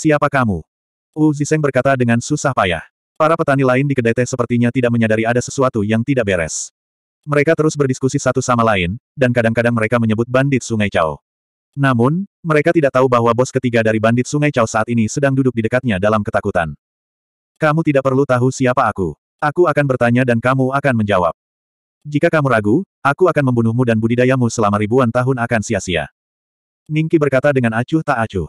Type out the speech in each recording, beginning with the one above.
Siapa kamu? Wu Ziseng berkata dengan susah payah. Para petani lain di kedai teh sepertinya tidak menyadari ada sesuatu yang tidak beres. Mereka terus berdiskusi satu sama lain, dan kadang-kadang mereka menyebut bandit Sungai Cao. Namun, mereka tidak tahu bahwa bos ketiga dari bandit Sungai Cao saat ini sedang duduk di dekatnya dalam ketakutan. Kamu tidak perlu tahu siapa aku. Aku akan bertanya dan kamu akan menjawab. Jika kamu ragu, aku akan membunuhmu dan budidayamu selama ribuan tahun akan sia-sia. Ningki berkata dengan acuh tak acuh.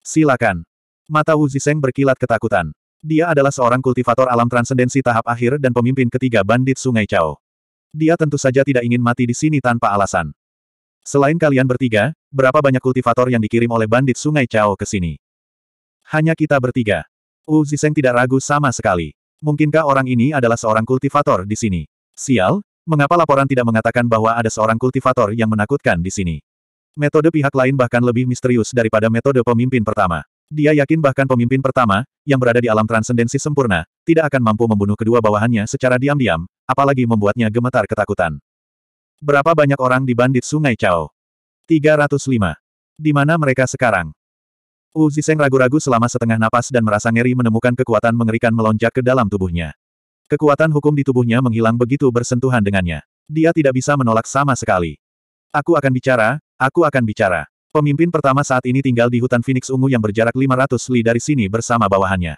Silakan. Mata Wu Ziseng berkilat ketakutan. Dia adalah seorang kultivator alam transendensi tahap akhir dan pemimpin ketiga bandit Sungai Chao. Dia tentu saja tidak ingin mati di sini tanpa alasan. Selain kalian bertiga, berapa banyak kultivator yang dikirim oleh bandit Sungai Chao ke sini? Hanya kita bertiga. Wu Ziseng tidak ragu sama sekali. Mungkinkah orang ini adalah seorang kultivator di sini? Sial, mengapa laporan tidak mengatakan bahwa ada seorang kultivator yang menakutkan di sini? Metode pihak lain bahkan lebih misterius daripada metode pemimpin pertama. Dia yakin bahkan pemimpin pertama, yang berada di alam transendensi sempurna, tidak akan mampu membunuh kedua bawahannya secara diam-diam, apalagi membuatnya gemetar ketakutan. Berapa banyak orang di bandit Sungai Chao? 305. Di mana mereka sekarang? Wu Ziseng ragu-ragu selama setengah napas dan merasa ngeri menemukan kekuatan mengerikan melonjak ke dalam tubuhnya. Kekuatan hukum di tubuhnya menghilang begitu bersentuhan dengannya. Dia tidak bisa menolak sama sekali. Aku akan bicara, aku akan bicara. Pemimpin pertama saat ini tinggal di hutan Phoenix Ungu yang berjarak 500 li dari sini bersama bawahannya.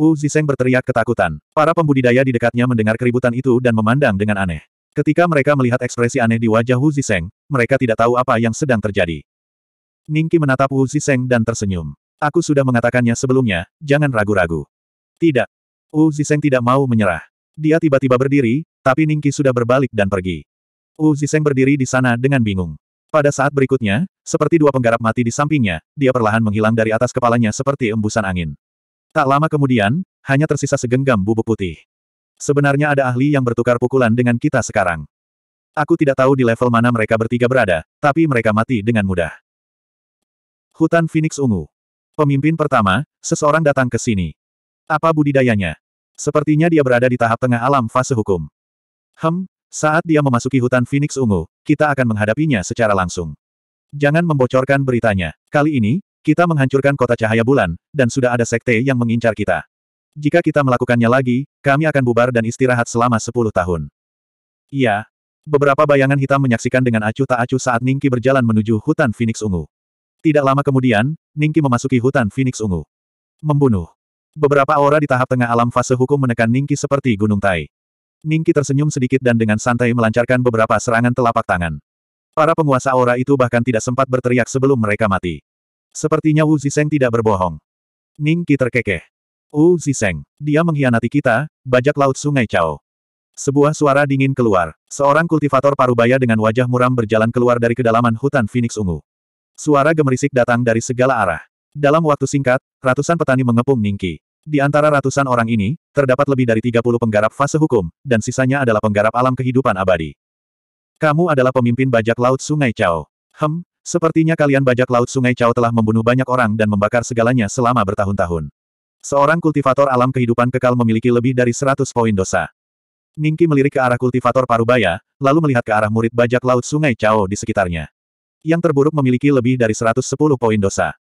Wu Ziseng berteriak ketakutan. Para pembudidaya di dekatnya mendengar keributan itu dan memandang dengan aneh. Ketika mereka melihat ekspresi aneh di wajah Wu Ziseng, mereka tidak tahu apa yang sedang terjadi. Ningki menatap Wu Ziseng dan tersenyum. Aku sudah mengatakannya sebelumnya, jangan ragu-ragu. Tidak. Wu Ziseng tidak mau menyerah. Dia tiba-tiba berdiri, tapi Ningki sudah berbalik dan pergi. Wu Ziseng berdiri di sana dengan bingung. Pada saat berikutnya, seperti dua penggarap mati di sampingnya, dia perlahan menghilang dari atas kepalanya seperti embusan angin. Tak lama kemudian, hanya tersisa segenggam bubuk putih. Sebenarnya ada ahli yang bertukar pukulan dengan kita sekarang. Aku tidak tahu di level mana mereka bertiga berada, tapi mereka mati dengan mudah. Hutan Phoenix Ungu. Pemimpin pertama, seseorang datang ke sini. Apa budidayanya? Sepertinya dia berada di tahap tengah alam fase hukum. Hem, saat dia memasuki hutan Phoenix Ungu, kita akan menghadapinya secara langsung. Jangan membocorkan beritanya. Kali ini, kita menghancurkan kota cahaya bulan, dan sudah ada sekte yang mengincar kita. Jika kita melakukannya lagi, kami akan bubar dan istirahat selama 10 tahun. Iya. Beberapa bayangan hitam menyaksikan dengan acuh tak acuh saat Ningki berjalan menuju hutan Phoenix Ungu. Tidak lama kemudian, Ningki memasuki hutan Phoenix Ungu. Membunuh. Beberapa aura di tahap tengah alam fase hukum menekan Ningki seperti gunung tai. Ningki tersenyum sedikit dan dengan santai melancarkan beberapa serangan telapak tangan. Para penguasa aura itu bahkan tidak sempat berteriak sebelum mereka mati. Sepertinya Wu Ziseng tidak berbohong. Ningki terkekeh. Wu Ziseng, dia mengkhianati kita, bajak laut sungai Chao. Sebuah suara dingin keluar. Seorang kultivator parubaya dengan wajah muram berjalan keluar dari kedalaman hutan Phoenix Ungu. Suara gemerisik datang dari segala arah. Dalam waktu singkat, ratusan petani mengepung Ningki. Di antara ratusan orang ini, terdapat lebih dari 30 penggarap fase hukum, dan sisanya adalah penggarap alam kehidupan abadi. Kamu adalah pemimpin bajak laut Sungai Chao. Hem, sepertinya kalian bajak laut Sungai Chao telah membunuh banyak orang dan membakar segalanya selama bertahun-tahun. Seorang kultivator alam kehidupan kekal memiliki lebih dari 100 poin dosa. Ningki melirik ke arah kultivator Parubaya, lalu melihat ke arah murid bajak laut Sungai Chao di sekitarnya. Yang terburuk memiliki lebih dari 110 poin dosa.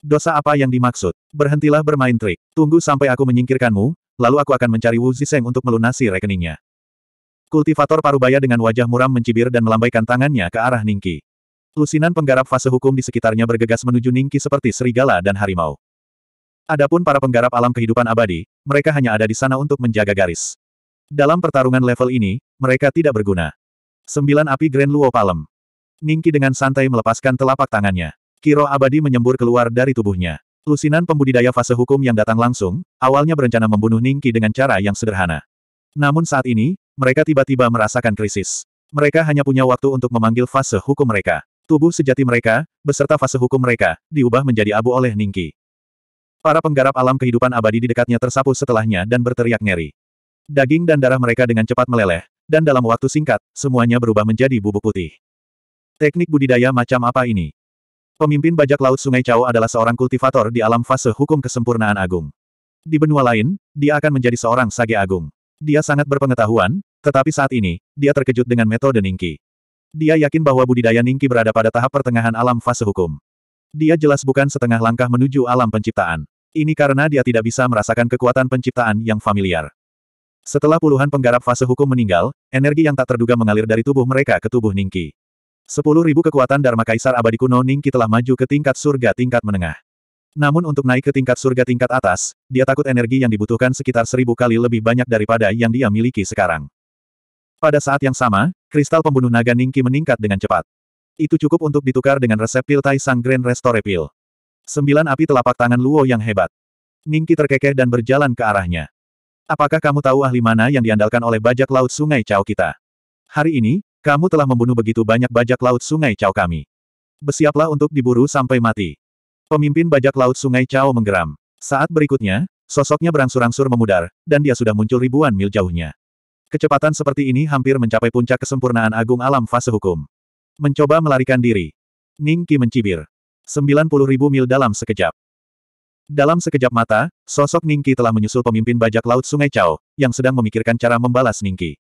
Dosa apa yang dimaksud? Berhentilah bermain trik. Tunggu sampai aku menyingkirkanmu, lalu aku akan mencari Wu Ziseng untuk melunasi rekeningnya. Kultivator parubaya dengan wajah muram mencibir dan melambaikan tangannya ke arah Ningki. Lusinan penggarap fase hukum di sekitarnya bergegas menuju Ningki seperti serigala dan harimau. Adapun para penggarap alam kehidupan abadi, mereka hanya ada di sana untuk menjaga garis. Dalam pertarungan level ini, mereka tidak berguna. Sembilan api Grand Luo Palem. Ningki dengan santai melepaskan telapak tangannya. Kiro abadi menyembur keluar dari tubuhnya. Lusinan pembudidaya fase hukum yang datang langsung, awalnya berencana membunuh Ningki dengan cara yang sederhana. Namun saat ini, mereka tiba-tiba merasakan krisis. Mereka hanya punya waktu untuk memanggil fase hukum mereka. Tubuh sejati mereka, beserta fase hukum mereka, diubah menjadi abu oleh Ningki. Para penggarap alam kehidupan abadi di dekatnya tersapu setelahnya dan berteriak ngeri. Daging dan darah mereka dengan cepat meleleh, dan dalam waktu singkat, semuanya berubah menjadi bubuk putih. Teknik budidaya macam apa ini? Pemimpin bajak laut Sungai Cao adalah seorang kultivator di alam fase hukum kesempurnaan agung. Di benua lain, dia akan menjadi seorang sage agung. Dia sangat berpengetahuan, tetapi saat ini, dia terkejut dengan metode Ningki. Dia yakin bahwa budidaya Ningki berada pada tahap pertengahan alam fase hukum. Dia jelas bukan setengah langkah menuju alam penciptaan. Ini karena dia tidak bisa merasakan kekuatan penciptaan yang familiar. Setelah puluhan penggarap fase hukum meninggal, energi yang tak terduga mengalir dari tubuh mereka ke tubuh Ningki. Sepuluh kekuatan Dharma Kaisar abadi kuno Ningki telah maju ke tingkat surga tingkat menengah. Namun untuk naik ke tingkat surga tingkat atas, dia takut energi yang dibutuhkan sekitar seribu kali lebih banyak daripada yang dia miliki sekarang. Pada saat yang sama, kristal pembunuh naga Ningki meningkat dengan cepat. Itu cukup untuk ditukar dengan resep pil Tai Sang Grand Restore Pil. Sembilan api telapak tangan Luo yang hebat. Ningki terkekeh dan berjalan ke arahnya. Apakah kamu tahu ahli mana yang diandalkan oleh bajak laut sungai Chao kita? Hari ini, kamu telah membunuh begitu banyak bajak laut sungai Cao kami. Bersiaplah untuk diburu sampai mati. Pemimpin bajak laut sungai Cao menggeram. Saat berikutnya, sosoknya berangsur-angsur memudar, dan dia sudah muncul ribuan mil jauhnya. Kecepatan seperti ini hampir mencapai puncak kesempurnaan agung alam fase hukum. Mencoba melarikan diri. Ning Qi mencibir. 90 ribu mil dalam sekejap. Dalam sekejap mata, sosok Ningki telah menyusul pemimpin bajak laut Sungai Cao, yang sedang memikirkan cara membalas Ningki.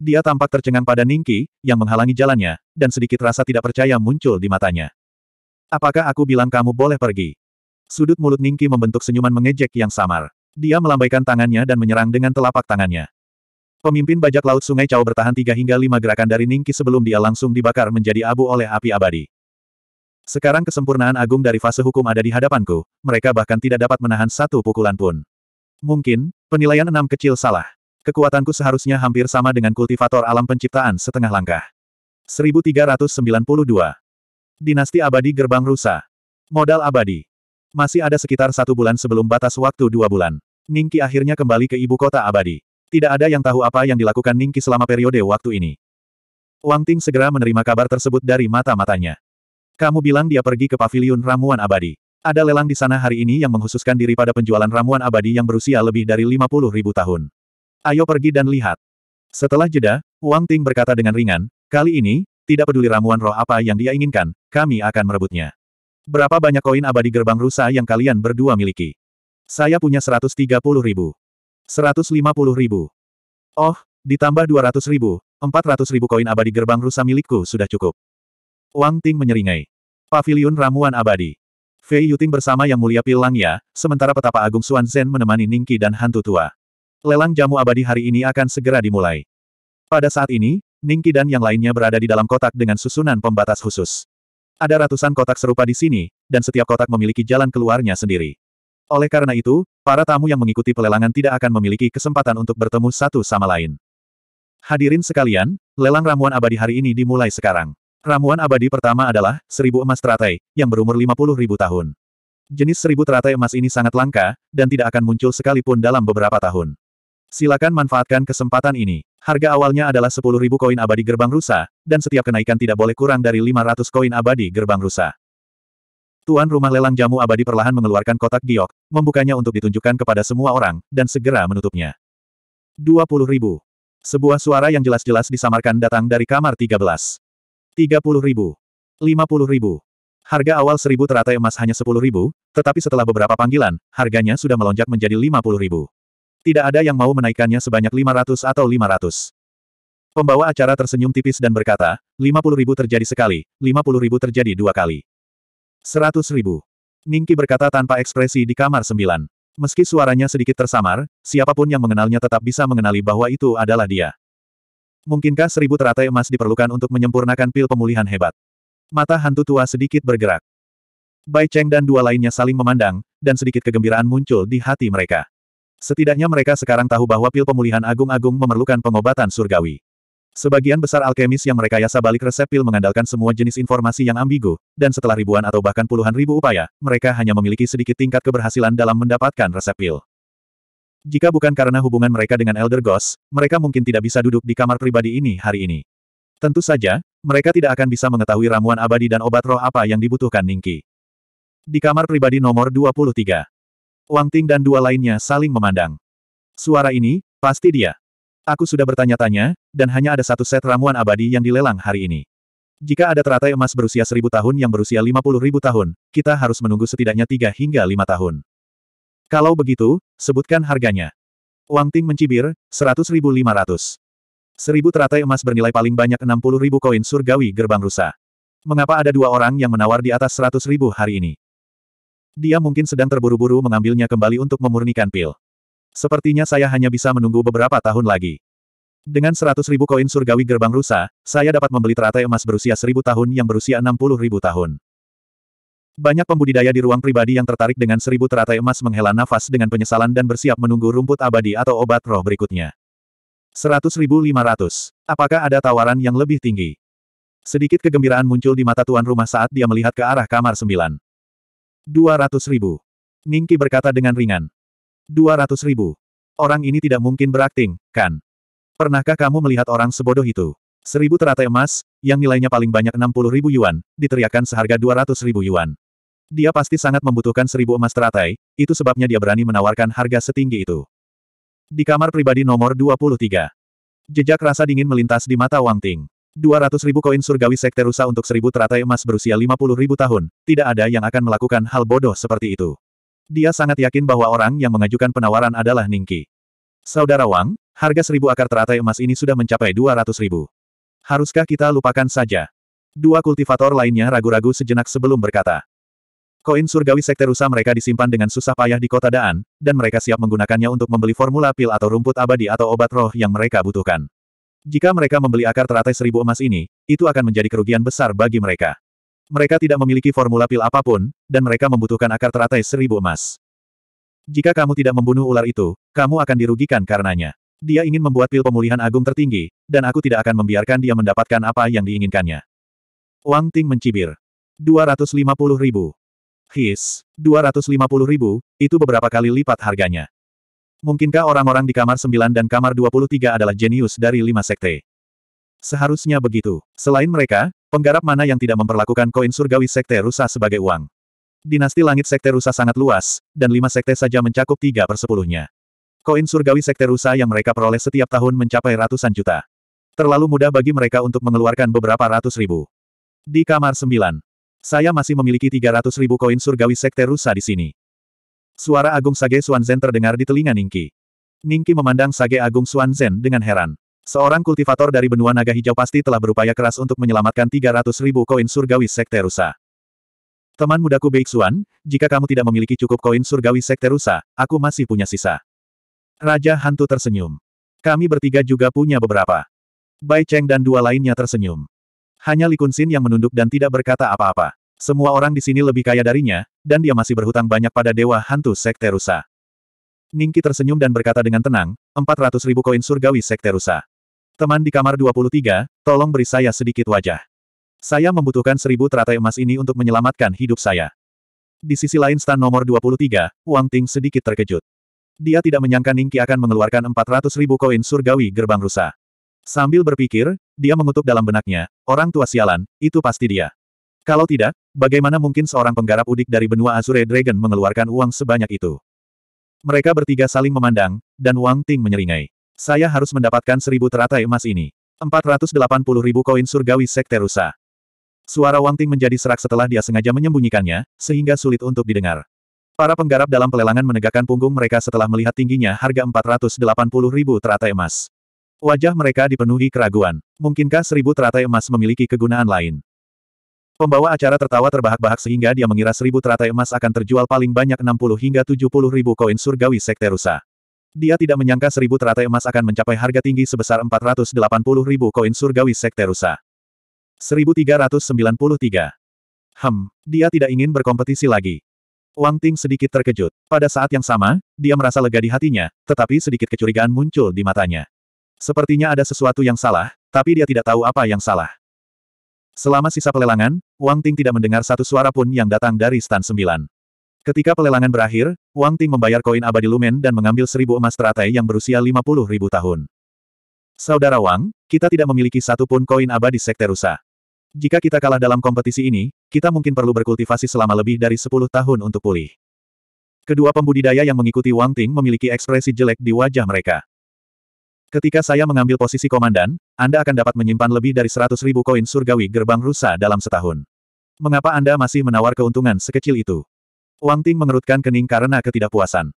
Dia tampak tercengang pada Ningki, yang menghalangi jalannya, dan sedikit rasa tidak percaya muncul di matanya. Apakah aku bilang kamu boleh pergi? Sudut mulut Ningki membentuk senyuman mengejek yang samar. Dia melambaikan tangannya dan menyerang dengan telapak tangannya. Pemimpin bajak laut Sungai Cao bertahan tiga hingga lima gerakan dari Ningki sebelum dia langsung dibakar menjadi abu oleh api abadi. Sekarang kesempurnaan agung dari fase hukum ada di hadapanku, mereka bahkan tidak dapat menahan satu pukulan pun. Mungkin, penilaian enam kecil salah. Kekuatanku seharusnya hampir sama dengan kultivator alam penciptaan setengah langkah. 1392. Dinasti abadi gerbang rusa. Modal abadi. Masih ada sekitar satu bulan sebelum batas waktu dua bulan. Ningki akhirnya kembali ke ibu kota abadi. Tidak ada yang tahu apa yang dilakukan Ningki selama periode waktu ini. Wang Ting segera menerima kabar tersebut dari mata-matanya. Kamu bilang dia pergi ke paviliun ramuan abadi. Ada lelang di sana hari ini yang menghususkan diri pada penjualan ramuan abadi yang berusia lebih dari 50 ribu tahun. Ayo pergi dan lihat. Setelah jeda, Wang Ting berkata dengan ringan, kali ini, tidak peduli ramuan roh apa yang dia inginkan, kami akan merebutnya. Berapa banyak koin abadi gerbang rusa yang kalian berdua miliki? Saya punya 130 ribu. 150 ribu. Oh, ditambah 200 ribu, 400 ribu koin abadi gerbang rusa milikku sudah cukup. Wang Ting menyeringai. Pavilion Ramuan Abadi. Fei Yuting bersama Yang Mulia Pilang ya, sementara petapa Agung Xuan Zhen menemani Ningki dan Hantu Tua. Lelang jamu abadi hari ini akan segera dimulai. Pada saat ini, Ningki dan yang lainnya berada di dalam kotak dengan susunan pembatas khusus. Ada ratusan kotak serupa di sini, dan setiap kotak memiliki jalan keluarnya sendiri. Oleh karena itu, para tamu yang mengikuti pelelangan tidak akan memiliki kesempatan untuk bertemu satu sama lain. Hadirin sekalian, lelang ramuan abadi hari ini dimulai sekarang. Ramuan abadi pertama adalah seribu emas teratai, yang berumur 50 ribu tahun. Jenis seribu teratai emas ini sangat langka, dan tidak akan muncul sekalipun dalam beberapa tahun. Silakan manfaatkan kesempatan ini. Harga awalnya adalah 10.000 koin abadi gerbang rusa, dan setiap kenaikan tidak boleh kurang dari 500 koin abadi gerbang rusa. Tuan rumah lelang jamu abadi perlahan mengeluarkan kotak giok, membukanya untuk ditunjukkan kepada semua orang, dan segera menutupnya. 20.000. Sebuah suara yang jelas-jelas disamarkan datang dari kamar 13. 30.000. 50.000. Harga awal seribu teratai emas hanya sepuluh ribu, tetapi setelah beberapa panggilan, harganya sudah melonjak menjadi lima puluh ribu. Tidak ada yang mau menaikkannya sebanyak 500 atau 500. Pembawa acara tersenyum tipis dan berkata, 50 ribu terjadi sekali, 50 ribu terjadi dua kali. 100 ribu. Ningki berkata tanpa ekspresi di kamar sembilan. Meski suaranya sedikit tersamar, siapapun yang mengenalnya tetap bisa mengenali bahwa itu adalah dia. Mungkinkah seribu teratai emas diperlukan untuk menyempurnakan pil pemulihan hebat? Mata hantu tua sedikit bergerak. Bai Cheng dan dua lainnya saling memandang, dan sedikit kegembiraan muncul di hati mereka. Setidaknya mereka sekarang tahu bahwa pil pemulihan agung-agung memerlukan pengobatan surgawi. Sebagian besar alkemis yang mereka yasa balik resep pil mengandalkan semua jenis informasi yang ambigu, dan setelah ribuan atau bahkan puluhan ribu upaya, mereka hanya memiliki sedikit tingkat keberhasilan dalam mendapatkan resep pil. Jika bukan karena hubungan mereka dengan Elder Ghost, mereka mungkin tidak bisa duduk di kamar pribadi ini hari ini. Tentu saja, mereka tidak akan bisa mengetahui ramuan abadi dan obat roh apa yang dibutuhkan Ningki. Di kamar pribadi nomor 23. Wang Ting dan dua lainnya saling memandang. Suara ini, pasti dia. Aku sudah bertanya-tanya, dan hanya ada satu set ramuan abadi yang dilelang hari ini. Jika ada teratai emas berusia seribu tahun yang berusia lima puluh ribu tahun, kita harus menunggu setidaknya tiga hingga lima tahun. Kalau begitu, sebutkan harganya. Wang Ting mencibir, seratus ribu lima ratus. Seribu teratai emas bernilai paling banyak enam puluh ribu koin surgawi gerbang rusa. Mengapa ada dua orang yang menawar di atas seratus ribu hari ini? Dia mungkin sedang terburu-buru mengambilnya kembali untuk memurnikan pil. Sepertinya saya hanya bisa menunggu beberapa tahun lagi. Dengan seratus ribu koin surgawi gerbang rusa, saya dapat membeli teratai emas berusia seribu tahun yang berusia enam puluh ribu tahun. Banyak pembudidaya di ruang pribadi yang tertarik dengan seribu teratai emas menghela nafas dengan penyesalan dan bersiap menunggu rumput abadi atau obat roh berikutnya. Seratus ribu lima ratus. Apakah ada tawaran yang lebih tinggi? Sedikit kegembiraan muncul di mata tuan rumah saat dia melihat ke arah kamar sembilan. 200 ribu. Ningki berkata dengan ringan. 200 ribu. Orang ini tidak mungkin berakting, kan? Pernahkah kamu melihat orang sebodoh itu? Seribu teratai emas, yang nilainya paling banyak 60 ribu yuan, diteriakkan seharga 200 ribu yuan. Dia pasti sangat membutuhkan seribu emas teratai, itu sebabnya dia berani menawarkan harga setinggi itu. Di kamar pribadi nomor 23. Jejak rasa dingin melintas di mata Wang Ting ribu koin surgawi sekte rusa untuk seribu teratai emas berusia ribu tahun, tidak ada yang akan melakukan hal bodoh seperti itu. Dia sangat yakin bahwa orang yang mengajukan penawaran adalah Ningki. Saudara Wang, harga seribu akar teratai emas ini sudah mencapai ribu. Haruskah kita lupakan saja? Dua kultivator lainnya ragu-ragu sejenak sebelum berkata. Koin surgawi sekte rusa mereka disimpan dengan susah payah di kota Daan, dan mereka siap menggunakannya untuk membeli formula pil atau rumput abadi atau obat roh yang mereka butuhkan. Jika mereka membeli akar teratai seribu emas ini, itu akan menjadi kerugian besar bagi mereka. Mereka tidak memiliki formula pil apapun, dan mereka membutuhkan akar teratai seribu emas. Jika kamu tidak membunuh ular itu, kamu akan dirugikan karenanya. Dia ingin membuat pil pemulihan agung tertinggi, dan aku tidak akan membiarkan dia mendapatkan apa yang diinginkannya. Wang Ting mencibir. 250 ribu. His, 250 ribu, itu beberapa kali lipat harganya. Mungkinkah orang-orang di kamar 9 dan kamar 23 adalah jenius dari lima sekte? Seharusnya begitu. Selain mereka, penggarap mana yang tidak memperlakukan koin surgawi sekte rusa sebagai uang? Dinasti langit sekte rusa sangat luas, dan lima sekte saja mencakup tiga per Koin surgawi sekte rusa yang mereka peroleh setiap tahun mencapai ratusan juta. Terlalu mudah bagi mereka untuk mengeluarkan beberapa ratus ribu. Di kamar 9, saya masih memiliki 300 ribu koin surgawi sekte rusa di sini. Suara Agung Sage Xuanzhen terdengar di telinga Ningki. Ningki memandang Sage Agung Xuanzhen dengan heran. Seorang kultivator dari benua naga hijau pasti telah berupaya keras untuk menyelamatkan 300 ribu koin surgawi Sekte Rusa. Teman mudaku Baik Xuan, jika kamu tidak memiliki cukup koin surgawi Sekte Rusa, aku masih punya sisa. Raja Hantu tersenyum. Kami bertiga juga punya beberapa. Bai Cheng dan dua lainnya tersenyum. Hanya Li Kunxin yang menunduk dan tidak berkata apa-apa. Semua orang di sini lebih kaya darinya, dan dia masih berhutang banyak pada Dewa Hantu Sekte Rusa. Ningki tersenyum dan berkata dengan tenang, 400 ribu koin surgawi Sekte Rusa. Teman di kamar 23, tolong beri saya sedikit wajah. Saya membutuhkan seribu teratai emas ini untuk menyelamatkan hidup saya. Di sisi lain stan nomor 23, Wang Ting sedikit terkejut. Dia tidak menyangka Ningki akan mengeluarkan 400 ribu koin surgawi gerbang rusa. Sambil berpikir, dia mengutuk dalam benaknya, orang tua sialan, itu pasti dia. Kalau tidak, bagaimana mungkin seorang penggarap udik dari benua Azure Dragon mengeluarkan uang sebanyak itu? Mereka bertiga saling memandang, dan Wang Ting menyeringai. Saya harus mendapatkan seribu teratai emas ini. empat ratus delapan puluh ribu koin surgawi Sekte Rusa. Suara Wang Ting menjadi serak setelah dia sengaja menyembunyikannya, sehingga sulit untuk didengar. Para penggarap dalam pelelangan menegakkan punggung mereka setelah melihat tingginya harga 480 ribu teratai emas. Wajah mereka dipenuhi keraguan. Mungkinkah seribu teratai emas memiliki kegunaan lain? Pembawa acara tertawa terbahak-bahak sehingga dia mengira seribu teratai emas akan terjual paling banyak 60 hingga 70 ribu koin surgawi Sekte Rusa. Dia tidak menyangka seribu teratai emas akan mencapai harga tinggi sebesar 480 ribu koin surgawi Sekte Rusa. 1393. Hem, dia tidak ingin berkompetisi lagi. Wang Ting sedikit terkejut. Pada saat yang sama, dia merasa lega di hatinya, tetapi sedikit kecurigaan muncul di matanya. Sepertinya ada sesuatu yang salah, tapi dia tidak tahu apa yang salah. Selama sisa pelelangan, Wang Ting tidak mendengar satu suara pun yang datang dari Stan Sembilan. Ketika pelelangan berakhir, Wang Ting membayar koin abadi lumen dan mengambil seribu emas teratai yang berusia lima puluh ribu tahun. Saudara Wang, kita tidak memiliki satu pun koin abadi Sekte Rusa. Jika kita kalah dalam kompetisi ini, kita mungkin perlu berkultivasi selama lebih dari sepuluh tahun untuk pulih. Kedua pembudidaya yang mengikuti Wang Ting memiliki ekspresi jelek di wajah mereka. Ketika saya mengambil posisi komandan, Anda akan dapat menyimpan lebih dari 100 ribu koin surgawi gerbang rusa dalam setahun. Mengapa Anda masih menawar keuntungan sekecil itu? Wang Ting mengerutkan kening karena ketidakpuasan.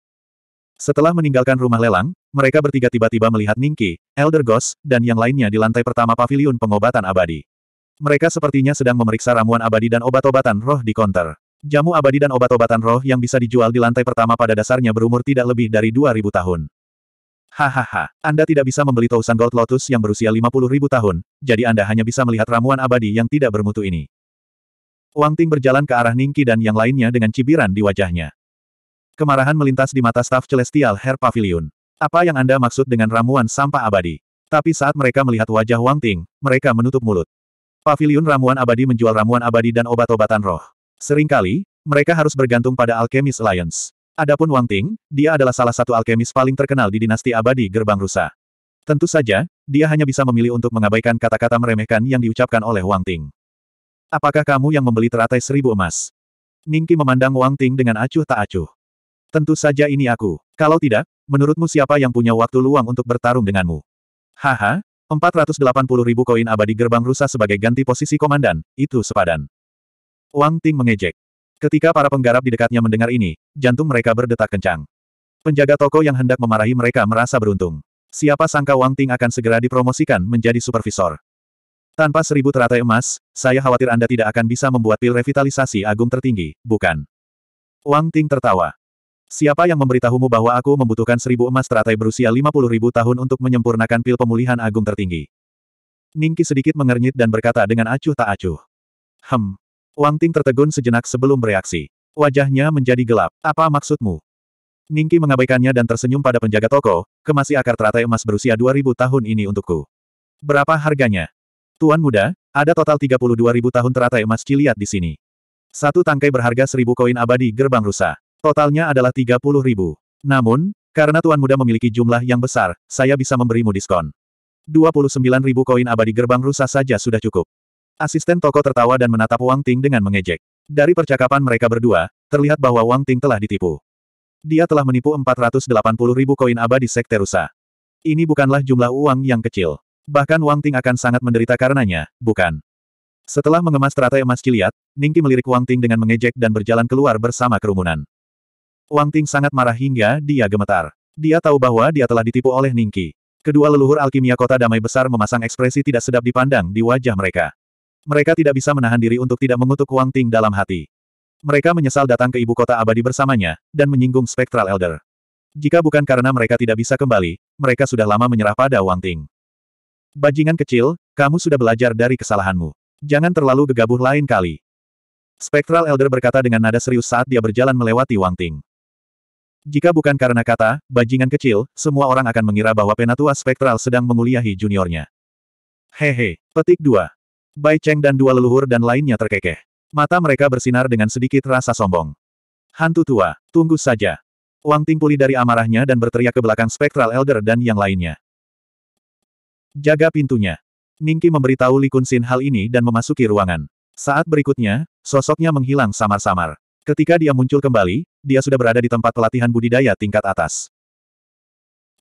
Setelah meninggalkan rumah lelang, mereka bertiga tiba-tiba melihat Ningki, Elder Ghost, dan yang lainnya di lantai pertama paviliun pengobatan abadi. Mereka sepertinya sedang memeriksa ramuan abadi dan obat-obatan roh di konter. Jamu abadi dan obat-obatan roh yang bisa dijual di lantai pertama pada dasarnya berumur tidak lebih dari 2000 tahun. Hahaha, Anda tidak bisa membeli Tousan Gold Lotus yang berusia 50 ribu tahun, jadi Anda hanya bisa melihat ramuan abadi yang tidak bermutu ini. Wang Ting berjalan ke arah Ningki dan yang lainnya dengan cibiran di wajahnya. Kemarahan melintas di mata staf Celestial Hair Pavilion. Apa yang Anda maksud dengan ramuan sampah abadi? Tapi saat mereka melihat wajah Wang Ting, mereka menutup mulut. Pavilion ramuan abadi menjual ramuan abadi dan obat-obatan roh. Seringkali, mereka harus bergantung pada Alchemist Alliance. Adapun Wang Ting, dia adalah salah satu alkemis paling terkenal di dinasti abadi gerbang rusa. Tentu saja, dia hanya bisa memilih untuk mengabaikan kata-kata meremehkan yang diucapkan oleh Wang Ting. Apakah kamu yang membeli teratai seribu emas? Ningki memandang Wang Ting dengan acuh tak acuh. Tentu saja ini aku. Kalau tidak, menurutmu siapa yang punya waktu luang untuk bertarung denganmu? Haha, 480 ribu koin abadi gerbang rusa sebagai ganti posisi komandan, itu sepadan. Wang Ting mengejek. Ketika para penggarap di dekatnya mendengar ini, jantung mereka berdetak kencang. Penjaga toko yang hendak memarahi mereka merasa beruntung. Siapa sangka Wang Ting akan segera dipromosikan menjadi supervisor. Tanpa seribu teratai emas, saya khawatir Anda tidak akan bisa membuat pil revitalisasi agung tertinggi, bukan? Wang Ting tertawa. Siapa yang memberitahumu bahwa aku membutuhkan seribu emas teratai berusia lima puluh ribu tahun untuk menyempurnakan pil pemulihan agung tertinggi? Ningki sedikit mengernyit dan berkata dengan acuh tak acuh. Hem, Wang Ting tertegun sejenak sebelum bereaksi. Wajahnya menjadi gelap. Apa maksudmu? Ningki mengabaikannya dan tersenyum pada penjaga toko, kemasi akar teratai emas berusia 2000 tahun ini untukku. Berapa harganya? Tuan muda, ada total ribu tahun teratai emas ciliat di sini. Satu tangkai berharga seribu koin abadi gerbang rusa. Totalnya adalah ribu. Namun, karena tuan muda memiliki jumlah yang besar, saya bisa memberimu diskon. ribu koin abadi gerbang rusa saja sudah cukup. Asisten toko tertawa dan menatap Wang Ting dengan mengejek. Dari percakapan mereka berdua, terlihat bahwa Wang Ting telah ditipu. Dia telah menipu 480 ribu koin abadi Sekte Rusa. Ini bukanlah jumlah uang yang kecil. Bahkan Wang Ting akan sangat menderita karenanya, bukan? Setelah mengemas teratai emas ciliat, Ningki melirik Wang Ting dengan mengejek dan berjalan keluar bersama kerumunan. Wang Ting sangat marah hingga dia gemetar. Dia tahu bahwa dia telah ditipu oleh Ningki. Kedua leluhur alkimia kota damai besar memasang ekspresi tidak sedap dipandang di wajah mereka. Mereka tidak bisa menahan diri untuk tidak mengutuk Wang Ting dalam hati. Mereka menyesal datang ke ibu kota abadi bersamanya, dan menyinggung Spectral Elder. Jika bukan karena mereka tidak bisa kembali, mereka sudah lama menyerah pada Wang Ting. Bajingan kecil, kamu sudah belajar dari kesalahanmu. Jangan terlalu gegabah lain kali. Spectral Elder berkata dengan nada serius saat dia berjalan melewati Wang Ting. Jika bukan karena kata, bajingan kecil, semua orang akan mengira bahwa penatua Spectral sedang menguliahi juniornya. Hehe, petik 2. Bai Cheng dan dua leluhur dan lainnya terkekeh. Mata mereka bersinar dengan sedikit rasa sombong. Hantu tua, tunggu saja. Wang Ting pulih dari amarahnya dan berteriak ke belakang spektral Elder dan yang lainnya. Jaga pintunya. Ningki memberitahu Li Kun Xin hal ini dan memasuki ruangan. Saat berikutnya, sosoknya menghilang samar-samar. Ketika dia muncul kembali, dia sudah berada di tempat pelatihan budidaya tingkat atas.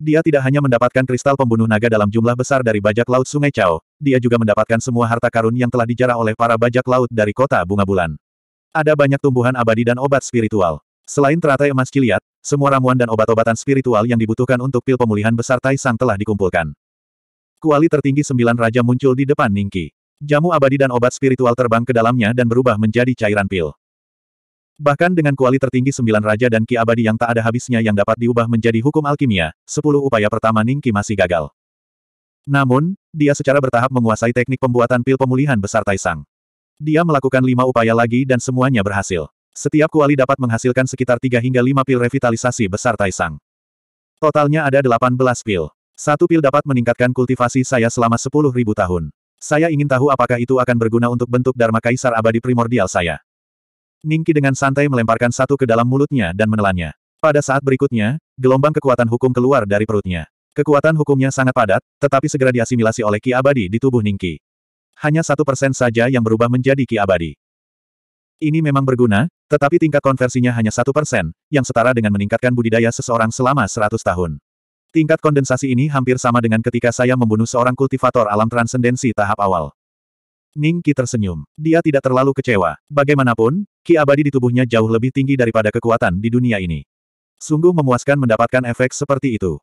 Dia tidak hanya mendapatkan kristal pembunuh naga dalam jumlah besar dari bajak laut Sungai Chao, dia juga mendapatkan semua harta karun yang telah dijarah oleh para bajak laut dari kota Bunga Bulan. Ada banyak tumbuhan abadi dan obat spiritual. Selain teratai emas ciliat, semua ramuan dan obat-obatan spiritual yang dibutuhkan untuk pil pemulihan besar Taisang telah dikumpulkan. Kuali tertinggi sembilan raja muncul di depan Ningki. Jamu abadi dan obat spiritual terbang ke dalamnya dan berubah menjadi cairan pil. Bahkan dengan kuali tertinggi sembilan raja dan ki abadi yang tak ada habisnya yang dapat diubah menjadi hukum alkimia, sepuluh upaya pertama Ningki masih gagal. Namun, dia secara bertahap menguasai teknik pembuatan pil pemulihan besar Taisang. Dia melakukan lima upaya lagi dan semuanya berhasil. Setiap kuali dapat menghasilkan sekitar tiga hingga lima pil revitalisasi besar Taisang. Totalnya ada delapan belas pil. Satu pil dapat meningkatkan kultivasi saya selama sepuluh ribu tahun. Saya ingin tahu apakah itu akan berguna untuk bentuk Dharma Kaisar abadi primordial saya. Ningki dengan santai melemparkan satu ke dalam mulutnya dan menelannya. Pada saat berikutnya, gelombang kekuatan hukum keluar dari perutnya. Kekuatan hukumnya sangat padat, tetapi segera diasimilasi oleh Ki Abadi di tubuh Ningki. Hanya satu persen saja yang berubah menjadi Ki Abadi. Ini memang berguna, tetapi tingkat konversinya hanya satu persen, yang setara dengan meningkatkan budidaya seseorang selama seratus tahun. Tingkat kondensasi ini hampir sama dengan ketika saya membunuh seorang kultivator alam transendensi tahap awal. Ning Qi tersenyum. Dia tidak terlalu kecewa. Bagaimanapun, Ki abadi di tubuhnya jauh lebih tinggi daripada kekuatan di dunia ini. Sungguh memuaskan mendapatkan efek seperti itu.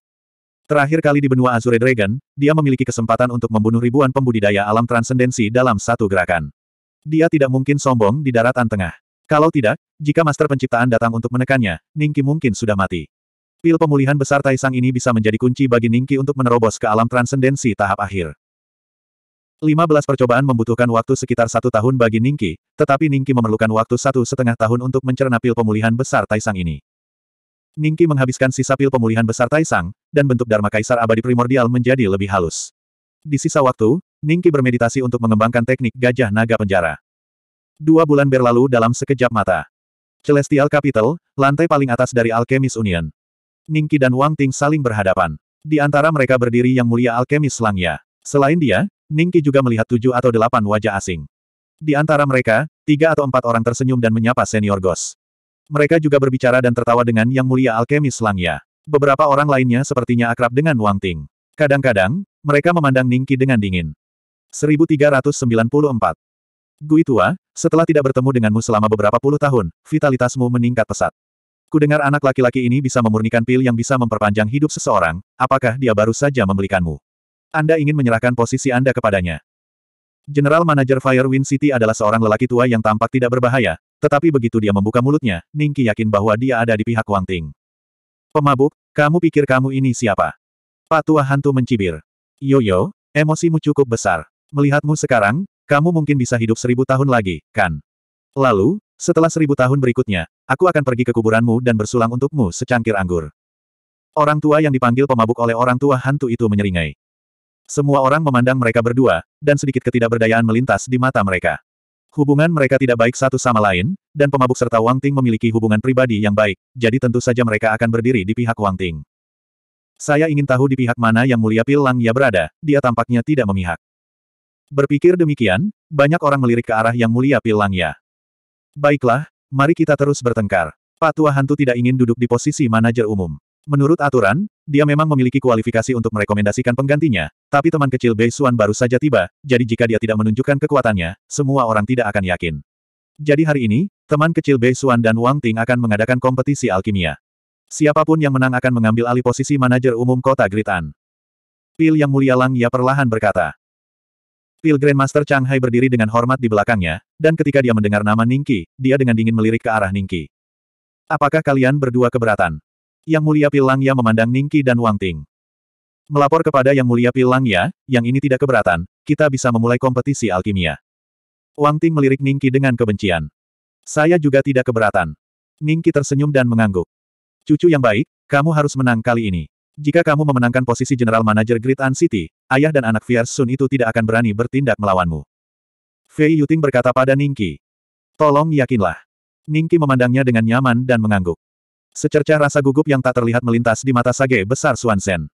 Terakhir kali di benua Azure Dragon, dia memiliki kesempatan untuk membunuh ribuan pembudidaya alam transendensi dalam satu gerakan. Dia tidak mungkin sombong di daratan tengah. Kalau tidak, jika Master Penciptaan datang untuk menekannya, Ningki mungkin sudah mati. Pil pemulihan besar Taisang ini bisa menjadi kunci bagi Ningki untuk menerobos ke alam transendensi tahap akhir. 15 percobaan membutuhkan waktu sekitar satu tahun bagi Ningki, tetapi Ningki memerlukan waktu satu setengah tahun untuk mencerna pil pemulihan besar Taisang ini. Ningki menghabiskan sisa pil pemulihan besar Taisang, dan bentuk Dharma Kaisar abadi primordial menjadi lebih halus. Di sisa waktu, Ningki bermeditasi untuk mengembangkan teknik gajah naga penjara. Dua bulan berlalu dalam sekejap mata. Celestial Capital, lantai paling atas dari Alchemist Union. Ningki dan Wang Ting saling berhadapan. Di antara mereka berdiri Yang Mulia Alchemist Langya. Selain dia, Ningki juga melihat tujuh atau delapan wajah asing. Di antara mereka, tiga atau empat orang tersenyum dan menyapa senior Gos. Mereka juga berbicara dan tertawa dengan Yang Mulia Alkemis Langya. Beberapa orang lainnya sepertinya akrab dengan Wang Ting. Kadang-kadang, mereka memandang Ningki dengan dingin. 1394. Gui tua, setelah tidak bertemu denganmu selama beberapa puluh tahun, vitalitasmu meningkat pesat. Kudengar anak laki-laki ini bisa memurnikan pil yang bisa memperpanjang hidup seseorang, apakah dia baru saja membelikanmu? Anda ingin menyerahkan posisi Anda kepadanya. General Manager Firewind City adalah seorang lelaki tua yang tampak tidak berbahaya, tetapi begitu dia membuka mulutnya, Ningki yakin bahwa dia ada di pihak Wang Ting. Pemabuk, kamu pikir kamu ini siapa? Pak tua hantu mencibir. Yoyo, emosimu cukup besar. Melihatmu sekarang, kamu mungkin bisa hidup seribu tahun lagi, kan? Lalu, setelah seribu tahun berikutnya, aku akan pergi ke kuburanmu dan bersulang untukmu secangkir anggur. Orang tua yang dipanggil pemabuk oleh orang tua hantu itu menyeringai. Semua orang memandang mereka berdua, dan sedikit ketidakberdayaan melintas di mata mereka. Hubungan mereka tidak baik satu sama lain, dan pemabuk serta Wang Ting memiliki hubungan pribadi yang baik, jadi tentu saja mereka akan berdiri di pihak Wang Ting. Saya ingin tahu di pihak mana yang mulia Pil Lang berada, dia tampaknya tidak memihak. Berpikir demikian, banyak orang melirik ke arah yang mulia Pil Lang Ya. Baiklah, mari kita terus bertengkar. Pak Tua Hantu tidak ingin duduk di posisi manajer umum. Menurut aturan, dia memang memiliki kualifikasi untuk merekomendasikan penggantinya, tapi teman kecil Bei Xuan baru saja tiba, jadi jika dia tidak menunjukkan kekuatannya, semua orang tidak akan yakin. Jadi hari ini, teman kecil Bei Xuan dan Wang Ting akan mengadakan kompetisi alkimia. Siapapun yang menang akan mengambil alih posisi manajer umum kota Gritan. Pil Yang Mulia Lang Ya perlahan berkata. Pil Grandmaster Chang Hai berdiri dengan hormat di belakangnya, dan ketika dia mendengar nama Ningki, dia dengan dingin melirik ke arah Ningki. Apakah kalian berdua keberatan? Yang Mulia Pilangya memandang Ningki dan Wang Ting. Melapor kepada Yang Mulia Pilang Ya, yang ini tidak keberatan, kita bisa memulai kompetisi alkimia. Wang Ting melirik Ningki dengan kebencian. Saya juga tidak keberatan. Ningki tersenyum dan mengangguk. Cucu yang baik, kamu harus menang kali ini. Jika kamu memenangkan posisi General Manager Great An City, ayah dan anak Fierce Sun itu tidak akan berani bertindak melawanmu. Fei Yuting berkata pada Ningki. Tolong yakinlah. Ningki memandangnya dengan nyaman dan mengangguk. Secercah rasa gugup yang tak terlihat melintas di mata Sage besar Suansen,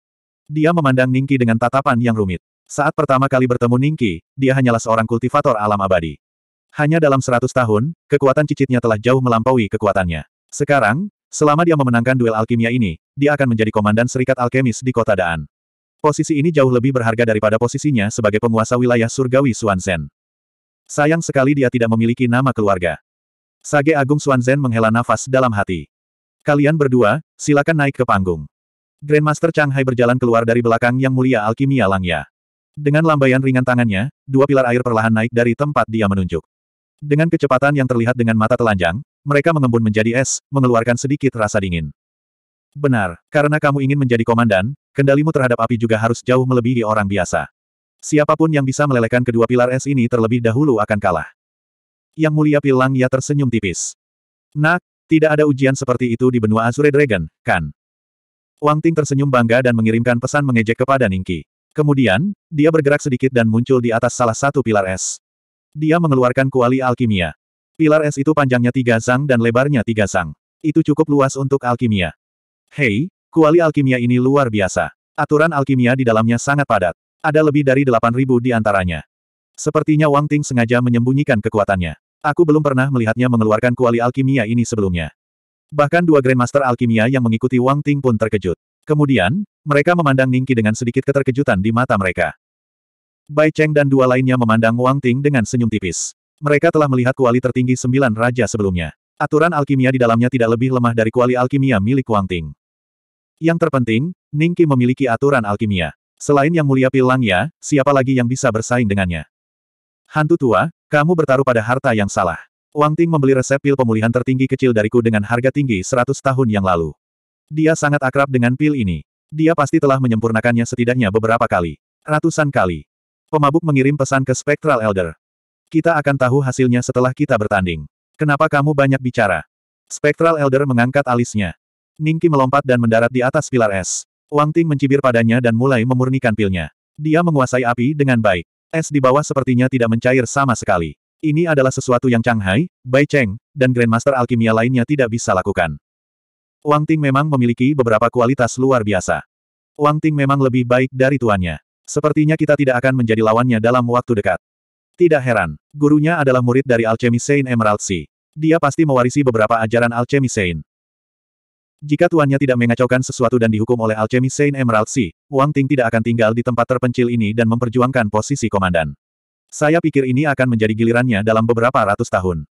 Dia memandang Ningki dengan tatapan yang rumit. Saat pertama kali bertemu Ningki, dia hanyalah seorang kultivator alam abadi. Hanya dalam seratus tahun, kekuatan cicitnya telah jauh melampaui kekuatannya. Sekarang, selama dia memenangkan duel alkimia ini, dia akan menjadi komandan serikat alkemis di kota Daan. Posisi ini jauh lebih berharga daripada posisinya sebagai penguasa wilayah surgawi Suansen. Sayang sekali dia tidak memiliki nama keluarga. Sage Agung Zen menghela nafas dalam hati. Kalian berdua, silakan naik ke panggung. Grandmaster Chang Hai berjalan keluar dari belakang Yang Mulia Alkimia Langya. Dengan lambaian ringan tangannya, dua pilar air perlahan naik dari tempat dia menunjuk. Dengan kecepatan yang terlihat dengan mata telanjang, mereka mengembun menjadi es, mengeluarkan sedikit rasa dingin. Benar, karena kamu ingin menjadi komandan, kendalimu terhadap api juga harus jauh melebihi orang biasa. Siapapun yang bisa melelehkan kedua pilar es ini terlebih dahulu akan kalah. Yang mulia Pilang ya tersenyum tipis. Nak, tidak ada ujian seperti itu di benua Azure Dragon, kan? Wang Ting tersenyum bangga dan mengirimkan pesan mengejek kepada Ningki. Kemudian, dia bergerak sedikit dan muncul di atas salah satu pilar es. Dia mengeluarkan kuali alkimia. Pilar es itu panjangnya tiga zang dan lebarnya tiga zang. Itu cukup luas untuk alkimia. Hei, kuali alkimia ini luar biasa. Aturan alkimia di dalamnya sangat padat. Ada lebih dari 8.000 di antaranya. Sepertinya Wang Ting sengaja menyembunyikan kekuatannya. Aku belum pernah melihatnya mengeluarkan kuali alkimia ini sebelumnya. Bahkan dua Grandmaster alkimia yang mengikuti Wang Ting pun terkejut. Kemudian, mereka memandang Ningki dengan sedikit keterkejutan di mata mereka. Bai Cheng dan dua lainnya memandang Wang Ting dengan senyum tipis. Mereka telah melihat kuali tertinggi sembilan raja sebelumnya. Aturan alkimia di dalamnya tidak lebih lemah dari kuali alkimia milik Wang Ting. Yang terpenting, Ningki memiliki aturan alkimia. Selain yang mulia pilangnya, siapa lagi yang bisa bersaing dengannya? Hantu tua, kamu bertaruh pada harta yang salah. Wang Ting membeli resep pil pemulihan tertinggi kecil dariku dengan harga tinggi 100 tahun yang lalu. Dia sangat akrab dengan pil ini. Dia pasti telah menyempurnakannya setidaknya beberapa kali. Ratusan kali. Pemabuk mengirim pesan ke Spectral Elder. Kita akan tahu hasilnya setelah kita bertanding. Kenapa kamu banyak bicara? Spectral Elder mengangkat alisnya. Ningki melompat dan mendarat di atas pilar es. Wang Ting mencibir padanya dan mulai memurnikan pilnya. Dia menguasai api dengan baik. Es di bawah sepertinya tidak mencair sama sekali. Ini adalah sesuatu yang Chang Hai, Bai Cheng, dan Grandmaster Alkimia lainnya tidak bisa lakukan. Wang Ting memang memiliki beberapa kualitas luar biasa. Wang Ting memang lebih baik dari tuannya. Sepertinya kita tidak akan menjadi lawannya dalam waktu dekat. Tidak heran, gurunya adalah murid dari Alchemy Saint Emerald Sea. Dia pasti mewarisi beberapa ajaran Alchemy Saint. Jika tuannya tidak mengacaukan sesuatu dan dihukum oleh alchemy Saint Emerald Sea, Wang Ting tidak akan tinggal di tempat terpencil ini dan memperjuangkan posisi komandan. Saya pikir ini akan menjadi gilirannya dalam beberapa ratus tahun.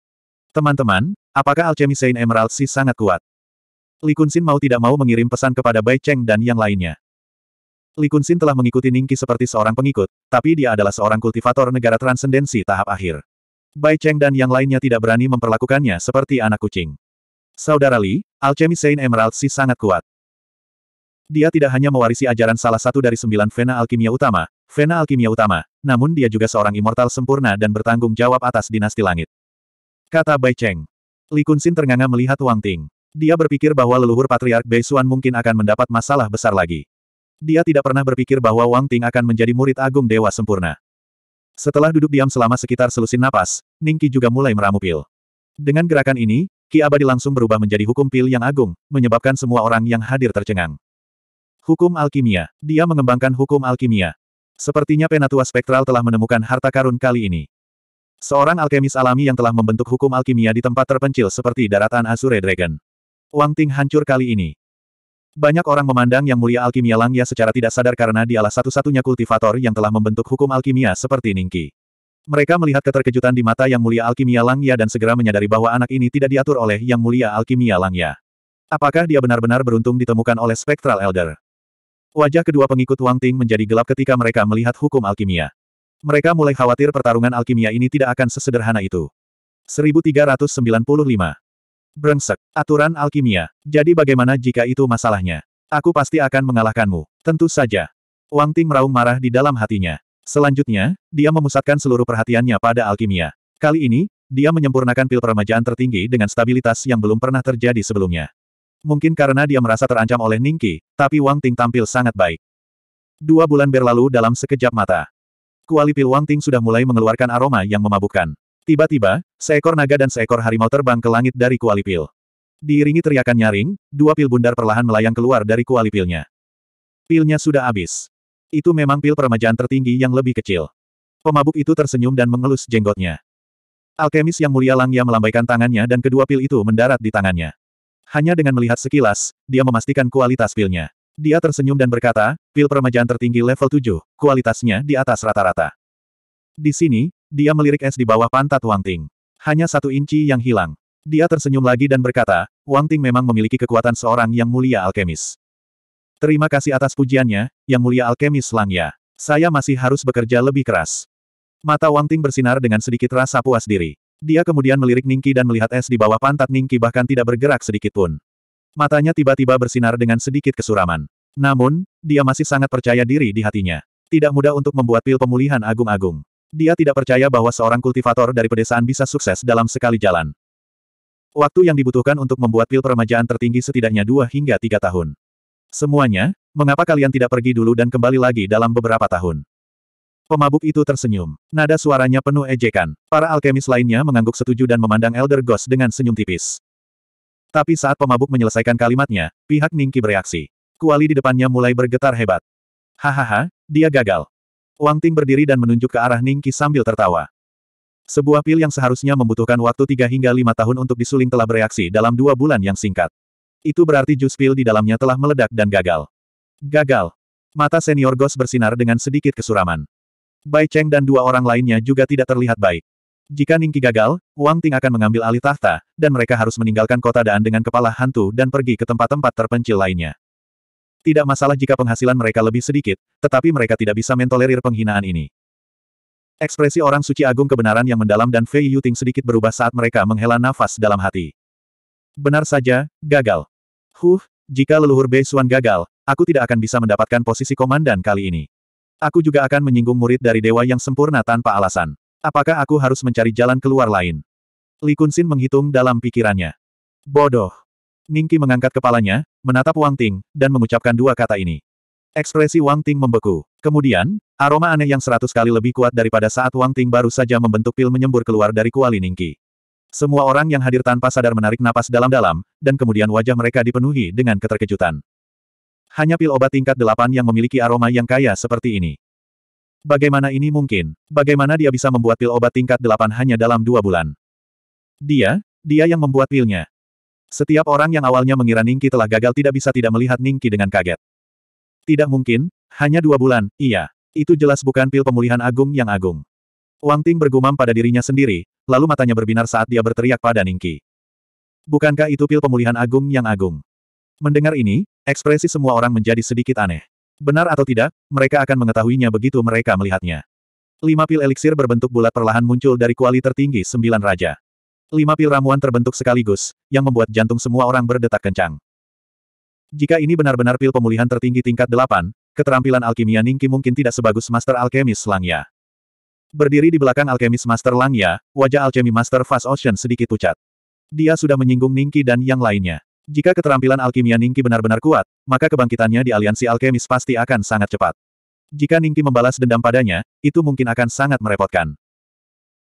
Teman-teman, apakah alchemy Saint Emerald Sea sangat kuat? Li Kunxin mau tidak mau mengirim pesan kepada Bai Cheng dan yang lainnya. Li Kunxin telah mengikuti Ningqi seperti seorang pengikut, tapi dia adalah seorang kultivator negara transendensi tahap akhir. Bai Cheng dan yang lainnya tidak berani memperlakukannya seperti anak kucing. Saudara Li, Alchemy Saint Emerald Sea sangat kuat. Dia tidak hanya mewarisi ajaran salah satu dari sembilan vena alkimia utama, vena alkimia utama, namun dia juga seorang immortal sempurna dan bertanggung jawab atas dinasti langit. Kata Bai Cheng. Li Kunxin ternganga melihat Wang Ting. Dia berpikir bahwa leluhur Patriark Bei Xuan mungkin akan mendapat masalah besar lagi. Dia tidak pernah berpikir bahwa Wang Ting akan menjadi murid agung Dewa Sempurna. Setelah duduk diam selama sekitar selusin napas, Ningki juga mulai meramu pil. Dengan gerakan ini, Ki abadi langsung berubah menjadi hukum pil yang agung, menyebabkan semua orang yang hadir tercengang. Hukum alkimia. Dia mengembangkan hukum alkimia. Sepertinya penatua spektral telah menemukan harta karun kali ini. Seorang alkemis alami yang telah membentuk hukum alkimia di tempat terpencil seperti daratan Azure Dragon. Wang Ting hancur kali ini. Banyak orang memandang Yang Mulia Alkimia Langya secara tidak sadar karena dialah satu-satunya kultivator yang telah membentuk hukum alkimia seperti Ningki. Mereka melihat keterkejutan di mata Yang Mulia Alkimia Langya dan segera menyadari bahwa anak ini tidak diatur oleh Yang Mulia Alkimia Langya. Apakah dia benar-benar beruntung ditemukan oleh Spectral Elder? Wajah kedua pengikut Wang Ting menjadi gelap ketika mereka melihat hukum alkimia. Mereka mulai khawatir pertarungan alkimia ini tidak akan sesederhana itu. 1395. Brengsek. Aturan alkimia. Jadi bagaimana jika itu masalahnya? Aku pasti akan mengalahkanmu. Tentu saja. Wang Ting meraung marah di dalam hatinya. Selanjutnya, dia memusatkan seluruh perhatiannya pada alkimia. Kali ini, dia menyempurnakan pil peremajaan tertinggi dengan stabilitas yang belum pernah terjadi sebelumnya. Mungkin karena dia merasa terancam oleh Ningki, tapi Wang Ting tampil sangat baik. Dua bulan berlalu dalam sekejap mata. Kuali pil Wang Ting sudah mulai mengeluarkan aroma yang memabukkan. Tiba-tiba, seekor naga dan seekor harimau terbang ke langit dari kuali pil. Diiringi teriakan nyaring, dua pil bundar perlahan melayang keluar dari kuali pilnya. Pilnya sudah habis. Itu memang pil peremajaan tertinggi yang lebih kecil. Pemabuk itu tersenyum dan mengelus jenggotnya. Alkemis yang mulia Langya melambaikan tangannya dan kedua pil itu mendarat di tangannya. Hanya dengan melihat sekilas, dia memastikan kualitas pilnya. Dia tersenyum dan berkata, pil peremajaan tertinggi level 7, kualitasnya di atas rata-rata. Di sini, dia melirik es di bawah pantat Wang Ting. Hanya satu inci yang hilang. Dia tersenyum lagi dan berkata, Wang Ting memang memiliki kekuatan seorang yang mulia alkemis. Terima kasih atas pujiannya, Yang Mulia Alkemis Langya. Saya masih harus bekerja lebih keras. Mata Wang Ting bersinar dengan sedikit rasa puas diri. Dia kemudian melirik Ningki dan melihat es di bawah pantat Ningki bahkan tidak bergerak sedikit pun. Matanya tiba-tiba bersinar dengan sedikit kesuraman. Namun, dia masih sangat percaya diri di hatinya. Tidak mudah untuk membuat pil pemulihan agung-agung. Dia tidak percaya bahwa seorang kultivator dari pedesaan bisa sukses dalam sekali jalan. Waktu yang dibutuhkan untuk membuat pil peremajaan tertinggi setidaknya dua hingga tiga tahun. Semuanya, mengapa kalian tidak pergi dulu dan kembali lagi dalam beberapa tahun? Pemabuk itu tersenyum. Nada suaranya penuh ejekan. Para alkemis lainnya mengangguk setuju dan memandang Elder Ghost dengan senyum tipis. Tapi saat pemabuk menyelesaikan kalimatnya, pihak Ningki bereaksi. Kuali di depannya mulai bergetar hebat. Hahaha, dia gagal. Wang Ting berdiri dan menunjuk ke arah Ningki sambil tertawa. Sebuah pil yang seharusnya membutuhkan waktu 3 hingga 5 tahun untuk disuling telah bereaksi dalam dua bulan yang singkat. Itu berarti jus pil di dalamnya telah meledak dan gagal. Gagal. Mata senior Gos bersinar dengan sedikit kesuraman. Bai Cheng dan dua orang lainnya juga tidak terlihat baik. Jika Ningki gagal, Wang Ting akan mengambil alih tahta, dan mereka harus meninggalkan kota Daan dengan kepala hantu dan pergi ke tempat-tempat terpencil lainnya. Tidak masalah jika penghasilan mereka lebih sedikit, tetapi mereka tidak bisa mentolerir penghinaan ini. Ekspresi orang suci agung kebenaran yang mendalam dan Fei Yuting sedikit berubah saat mereka menghela nafas dalam hati. Benar saja, gagal. Huh, jika leluhur Beisuan gagal, aku tidak akan bisa mendapatkan posisi komandan kali ini. Aku juga akan menyinggung murid dari dewa yang sempurna tanpa alasan. Apakah aku harus mencari jalan keluar lain? Li Kunxin menghitung dalam pikirannya. Bodoh. Ningki mengangkat kepalanya, menatap Wang Ting, dan mengucapkan dua kata ini. Ekspresi Wang Ting membeku. Kemudian, aroma aneh yang seratus kali lebih kuat daripada saat Wang Ting baru saja membentuk pil menyembur keluar dari kuali Ningki. Semua orang yang hadir tanpa sadar menarik napas dalam-dalam, dan kemudian wajah mereka dipenuhi dengan keterkejutan. Hanya pil obat tingkat delapan yang memiliki aroma yang kaya seperti ini. Bagaimana ini mungkin? Bagaimana dia bisa membuat pil obat tingkat delapan hanya dalam dua bulan? Dia, dia yang membuat pilnya. Setiap orang yang awalnya mengira Ningki telah gagal tidak bisa tidak melihat Ningki dengan kaget. Tidak mungkin, hanya dua bulan, iya. Itu jelas bukan pil pemulihan agung yang agung. Wang Ting bergumam pada dirinya sendiri, lalu matanya berbinar saat dia berteriak pada Ningki. Bukankah itu pil pemulihan agung yang agung? Mendengar ini, ekspresi semua orang menjadi sedikit aneh. Benar atau tidak, mereka akan mengetahuinya begitu mereka melihatnya. Lima pil eliksir berbentuk bulat perlahan muncul dari kuali tertinggi sembilan raja. Lima pil ramuan terbentuk sekaligus, yang membuat jantung semua orang berdetak kencang. Jika ini benar-benar pil pemulihan tertinggi tingkat delapan, keterampilan alkimia Ningki mungkin tidak sebagus master alkemis Langya. Berdiri di belakang alkemis Master Langya, wajah alkemi Master Fast Ocean sedikit pucat. Dia sudah menyinggung Ningki dan yang lainnya. Jika keterampilan alkimia Ningki benar-benar kuat, maka kebangkitannya di aliansi alkemis pasti akan sangat cepat. Jika Ningki membalas dendam padanya, itu mungkin akan sangat merepotkan.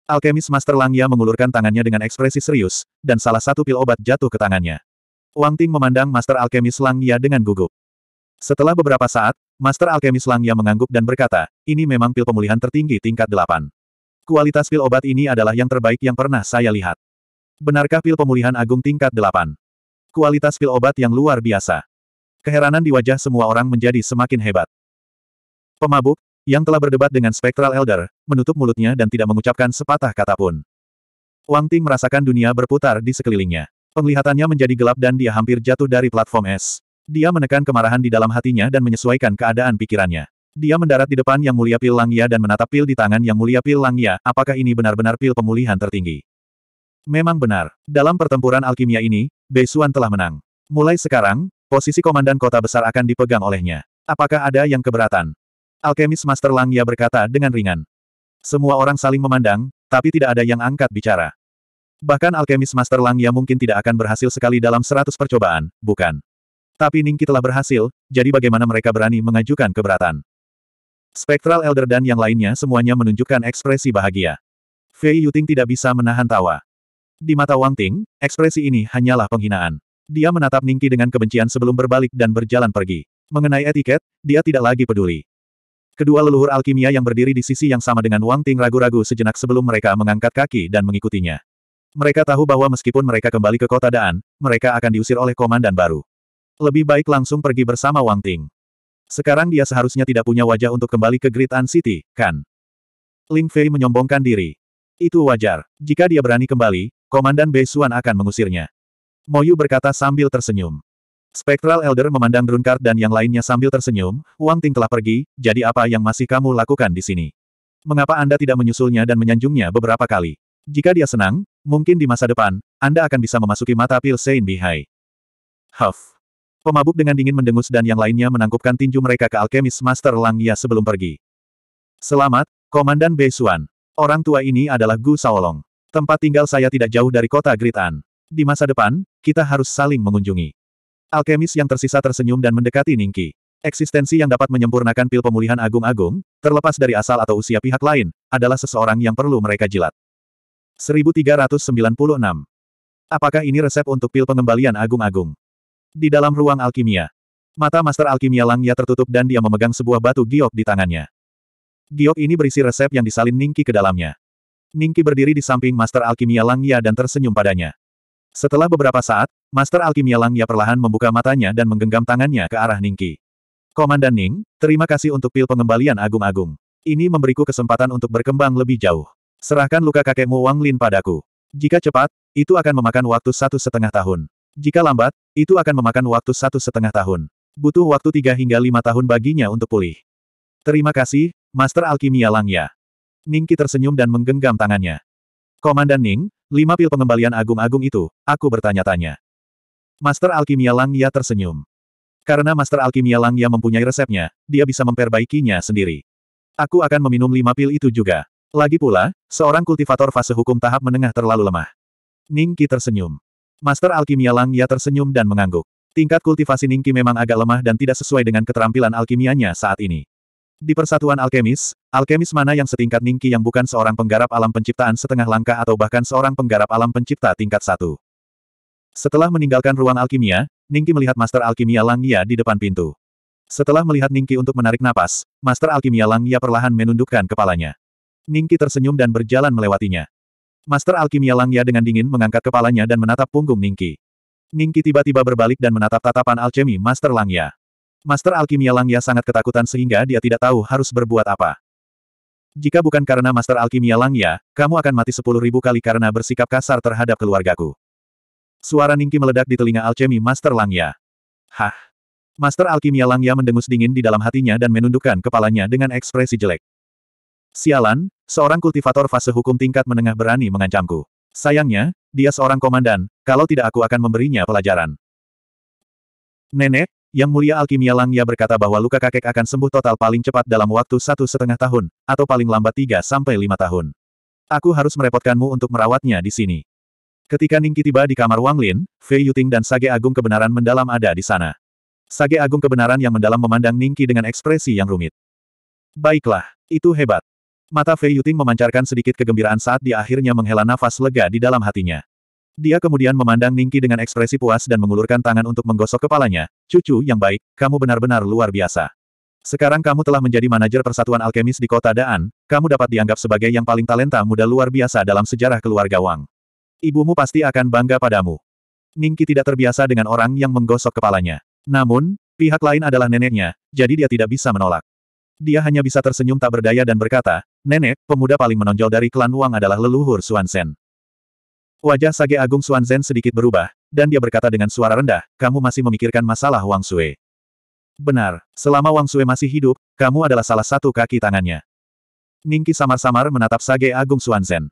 Alkemis Master Langya mengulurkan tangannya dengan ekspresi serius, dan salah satu pil obat jatuh ke tangannya. Wang Ting memandang Master Alkemis Langya dengan gugup. Setelah beberapa saat, Master Alkemis Langya mengangguk dan berkata, ini memang pil pemulihan tertinggi tingkat 8. Kualitas pil obat ini adalah yang terbaik yang pernah saya lihat. Benarkah pil pemulihan agung tingkat 8? Kualitas pil obat yang luar biasa. Keheranan di wajah semua orang menjadi semakin hebat. Pemabuk, yang telah berdebat dengan Spectral Elder, menutup mulutnya dan tidak mengucapkan sepatah kata pun. Wang Ting merasakan dunia berputar di sekelilingnya. Penglihatannya menjadi gelap dan dia hampir jatuh dari platform es. Dia menekan kemarahan di dalam hatinya dan menyesuaikan keadaan pikirannya. Dia mendarat di depan Yang Mulia Pil Langya dan menatap pil di tangan Yang Mulia Pil Langya, apakah ini benar-benar pil pemulihan tertinggi? Memang benar. Dalam pertempuran alkimia ini, Beisuan telah menang. Mulai sekarang, posisi komandan kota besar akan dipegang olehnya. Apakah ada yang keberatan? Alkemis Master Langia berkata dengan ringan. Semua orang saling memandang, tapi tidak ada yang angkat bicara. Bahkan Alkemis Master Langia mungkin tidak akan berhasil sekali dalam seratus percobaan, bukan? Tapi Ningki telah berhasil, jadi bagaimana mereka berani mengajukan keberatan. Spektral Elder dan yang lainnya semuanya menunjukkan ekspresi bahagia. Fei Yuting tidak bisa menahan tawa. Di mata Wang Ting, ekspresi ini hanyalah penghinaan. Dia menatap Ningki dengan kebencian sebelum berbalik dan berjalan pergi. Mengenai etiket, dia tidak lagi peduli. Kedua leluhur alkimia yang berdiri di sisi yang sama dengan Wang Ting ragu-ragu sejenak sebelum mereka mengangkat kaki dan mengikutinya. Mereka tahu bahwa meskipun mereka kembali ke kota Daan, mereka akan diusir oleh komandan baru. Lebih baik langsung pergi bersama Wang Ting. Sekarang dia seharusnya tidak punya wajah untuk kembali ke Great An City, kan? Ling Fei menyombongkan diri. Itu wajar. Jika dia berani kembali, Komandan Bei Xuan akan mengusirnya. Moyu berkata sambil tersenyum. Spectral Elder memandang Drunkard dan yang lainnya sambil tersenyum, Wang Ting telah pergi, jadi apa yang masih kamu lakukan di sini? Mengapa Anda tidak menyusulnya dan menyanjungnya beberapa kali? Jika dia senang, mungkin di masa depan, Anda akan bisa memasuki mata pil Saint Bihai. Huff. Pemabuk dengan dingin mendengus dan yang lainnya menangkupkan tinju mereka ke alkemis Master Lang Ya sebelum pergi. Selamat, Komandan Bei Beisuan. Orang tua ini adalah Gu Saolong. Tempat tinggal saya tidak jauh dari kota Gritan. Di masa depan, kita harus saling mengunjungi. Alkemis yang tersisa tersenyum dan mendekati Ningki. Eksistensi yang dapat menyempurnakan pil pemulihan agung-agung, terlepas dari asal atau usia pihak lain, adalah seseorang yang perlu mereka jilat. 1396. Apakah ini resep untuk pil pengembalian agung-agung? Di dalam ruang alkimia. Mata Master Alkimia Langya tertutup dan dia memegang sebuah batu giok di tangannya. Giok ini berisi resep yang disalin Ningki ke dalamnya. Ningki berdiri di samping Master Alkimia Langya dan tersenyum padanya. Setelah beberapa saat, Master Alkimia Langya perlahan membuka matanya dan menggenggam tangannya ke arah Ningki. Komandan Ning, terima kasih untuk pil pengembalian agung-agung. Ini memberiku kesempatan untuk berkembang lebih jauh. Serahkan luka kakekmu Wang Lin padaku. Jika cepat, itu akan memakan waktu satu setengah tahun. Jika lambat, itu akan memakan waktu satu setengah tahun. Butuh waktu tiga hingga lima tahun baginya untuk pulih. Terima kasih, Master Alkimia Langya. Ningki tersenyum dan menggenggam tangannya. Komandan Ning, lima pil pengembalian agung-agung itu, aku bertanya-tanya. Master Alkimia Langya tersenyum. Karena Master Alkimia Langya mempunyai resepnya, dia bisa memperbaikinya sendiri. Aku akan meminum lima pil itu juga. Lagi pula, seorang kultivator fase hukum tahap menengah terlalu lemah. Ningki tersenyum. Master Alkimia Lang Ya tersenyum dan mengangguk. Tingkat kultivasi Ningki memang agak lemah dan tidak sesuai dengan keterampilan alkimianya saat ini. Di persatuan alkemis, alkemis mana yang setingkat Ningki yang bukan seorang penggarap alam penciptaan setengah langkah atau bahkan seorang penggarap alam pencipta tingkat satu. Setelah meninggalkan ruang alkimia, Ningki melihat Master Alkimia Lang Ya di depan pintu. Setelah melihat Ningki untuk menarik napas, Master Alkimia Lang Ya perlahan menundukkan kepalanya. Ningki tersenyum dan berjalan melewatinya. Master Alkimia Langya dengan dingin mengangkat kepalanya dan menatap punggung Ningki. Ningki tiba-tiba berbalik dan menatap tatapan alkemi Master Langya. Master Alkimia Langya sangat ketakutan sehingga dia tidak tahu harus berbuat apa. Jika bukan karena Master Alkimia Langya, kamu akan mati sepuluh ribu kali karena bersikap kasar terhadap keluargaku. Suara Ningki meledak di telinga alkemi Master Langya. Hah. Master Alkimia Langya mendengus dingin di dalam hatinya dan menundukkan kepalanya dengan ekspresi jelek. Sialan, Seorang kultivator fase hukum tingkat menengah berani mengancamku. Sayangnya, dia seorang komandan, kalau tidak aku akan memberinya pelajaran. Nenek, yang mulia alkimia Langya berkata bahwa luka kakek akan sembuh total paling cepat dalam waktu satu setengah tahun, atau paling lambat tiga sampai lima tahun. Aku harus merepotkanmu untuk merawatnya di sini. Ketika Ningki tiba di kamar Wang Lin, Fei Yuting dan Sage Agung Kebenaran mendalam ada di sana. Sage Agung Kebenaran yang mendalam memandang Ningki dengan ekspresi yang rumit. Baiklah, itu hebat. Mata Fei Yuting memancarkan sedikit kegembiraan saat dia akhirnya menghela nafas lega di dalam hatinya. Dia kemudian memandang Ningki dengan ekspresi puas dan mengulurkan tangan untuk menggosok kepalanya. Cucu yang baik, kamu benar-benar luar biasa. Sekarang kamu telah menjadi manajer persatuan alkemis di kota Daan, kamu dapat dianggap sebagai yang paling talenta muda luar biasa dalam sejarah keluarga Wang. Ibumu pasti akan bangga padamu. Ningki tidak terbiasa dengan orang yang menggosok kepalanya. Namun, pihak lain adalah neneknya, jadi dia tidak bisa menolak. Dia hanya bisa tersenyum tak berdaya dan berkata, Nenek, pemuda paling menonjol dari klan Wang adalah leluhur Xuanzhen. Wajah Sage Agung Xuanzhen sedikit berubah, dan dia berkata dengan suara rendah, kamu masih memikirkan masalah Wang Sui. Benar, selama Wang Sui masih hidup, kamu adalah salah satu kaki tangannya. Ningki samar-samar menatap Sage Agung Xuanzhen.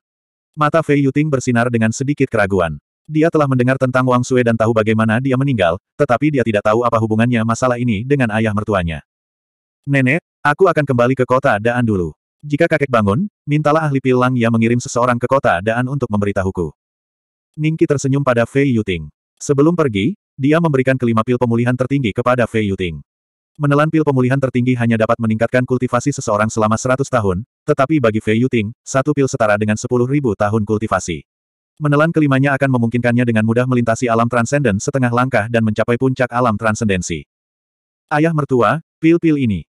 Mata Fei Yuting bersinar dengan sedikit keraguan. Dia telah mendengar tentang Wang Sui dan tahu bagaimana dia meninggal, tetapi dia tidak tahu apa hubungannya masalah ini dengan ayah mertuanya. Nenek, aku akan kembali ke kota Daan dulu. Jika kakek bangun, mintalah ahli pilang yang mengirim seseorang ke kota Daan untuk memberitahuku. Ningki tersenyum pada Fei Yuting. Sebelum pergi, dia memberikan kelima pil pemulihan tertinggi kepada Fei Yuting. Menelan pil pemulihan tertinggi hanya dapat meningkatkan kultivasi seseorang selama 100 tahun, tetapi bagi Fei Yuting, satu pil setara dengan 10.000 tahun kultivasi. Menelan kelimanya akan memungkinkannya dengan mudah melintasi alam transenden setengah langkah dan mencapai puncak alam transendensi. Ayah mertua, pil-pil ini.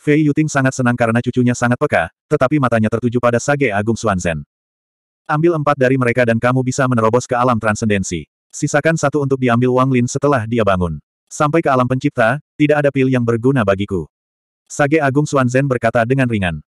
Fei Yuting sangat senang karena cucunya sangat peka, tetapi matanya tertuju pada Sage Agung Xuanzhen. Ambil empat dari mereka dan kamu bisa menerobos ke alam transendensi. Sisakan satu untuk diambil Wang Lin setelah dia bangun. Sampai ke alam pencipta, tidak ada pil yang berguna bagiku. Sage Agung Xuanzhen berkata dengan ringan.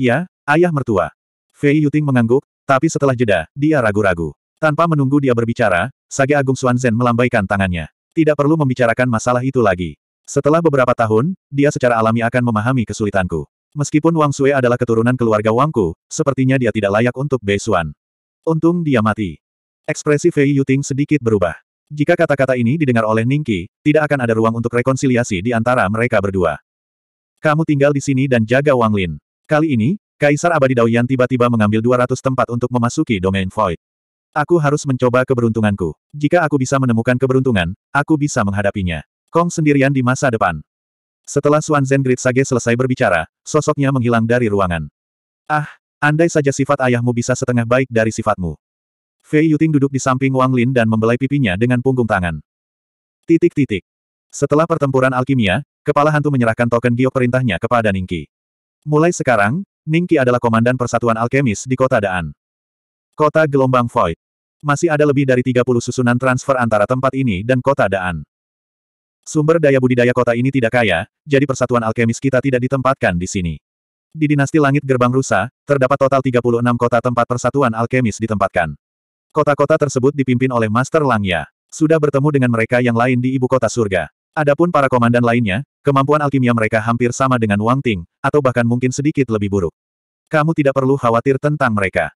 Iya, ayah mertua. Fei Yuting mengangguk, tapi setelah jeda, dia ragu-ragu. Tanpa menunggu dia berbicara, Sage Agung Xuanzhen melambaikan tangannya. Tidak perlu membicarakan masalah itu lagi. Setelah beberapa tahun, dia secara alami akan memahami kesulitanku. Meskipun Wang Sue adalah keturunan keluarga Wangku, sepertinya dia tidak layak untuk Bei Xuan. Untung dia mati. Ekspresi Fei Yuting sedikit berubah. Jika kata-kata ini didengar oleh Ningki, tidak akan ada ruang untuk rekonsiliasi di antara mereka berdua. Kamu tinggal di sini dan jaga Wang Lin. Kali ini, Kaisar Abadi Daoyan tiba-tiba mengambil 200 tempat untuk memasuki domain void. Aku harus mencoba keberuntunganku. Jika aku bisa menemukan keberuntungan, aku bisa menghadapinya. Kong sendirian di masa depan. Setelah Suan Zen Great Sage selesai berbicara, sosoknya menghilang dari ruangan. Ah, andai saja sifat ayahmu bisa setengah baik dari sifatmu. Fei Yuting duduk di samping Wang Lin dan membelai pipinya dengan punggung tangan. Titik-titik. Setelah pertempuran alkimia, kepala hantu menyerahkan token giok perintahnya kepada Ningki. Mulai sekarang, Ningki adalah komandan persatuan alkemis di kota Daan. Kota gelombang void. Masih ada lebih dari 30 susunan transfer antara tempat ini dan kota Daan. Sumber daya budidaya kota ini tidak kaya, jadi persatuan alkemis kita tidak ditempatkan di sini. Di dinasti langit gerbang rusa, terdapat total 36 kota tempat persatuan alkemis ditempatkan. Kota-kota tersebut dipimpin oleh Master Langya. Sudah bertemu dengan mereka yang lain di ibu kota surga. Adapun para komandan lainnya, kemampuan alkimia mereka hampir sama dengan Wang Ting, atau bahkan mungkin sedikit lebih buruk. Kamu tidak perlu khawatir tentang mereka.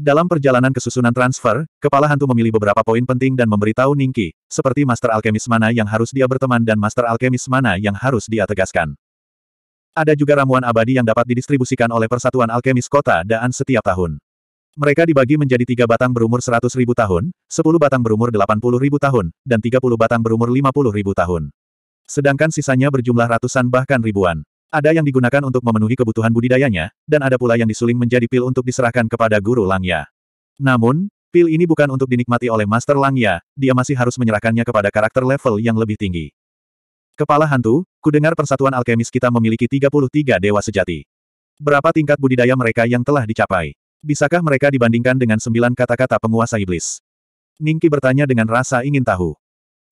Dalam perjalanan kesusunan transfer, kepala hantu memilih beberapa poin penting dan memberitahu Ningki, seperti Master alkemis mana yang harus dia berteman dan Master alkemis mana yang harus dia tegaskan. Ada juga ramuan abadi yang dapat didistribusikan oleh Persatuan Alkemis Kota Daan setiap tahun. Mereka dibagi menjadi tiga batang berumur 100 ribu tahun, 10 batang berumur 80 ribu tahun, dan 30 batang berumur 50 ribu tahun. Sedangkan sisanya berjumlah ratusan bahkan ribuan. Ada yang digunakan untuk memenuhi kebutuhan budidayanya, dan ada pula yang disuling menjadi pil untuk diserahkan kepada guru Langya. Namun, pil ini bukan untuk dinikmati oleh Master Langya, dia masih harus menyerahkannya kepada karakter level yang lebih tinggi. Kepala hantu, kudengar persatuan alkemis kita memiliki 33 dewa sejati. Berapa tingkat budidaya mereka yang telah dicapai? Bisakah mereka dibandingkan dengan sembilan kata-kata penguasa iblis? Ningki bertanya dengan rasa ingin tahu.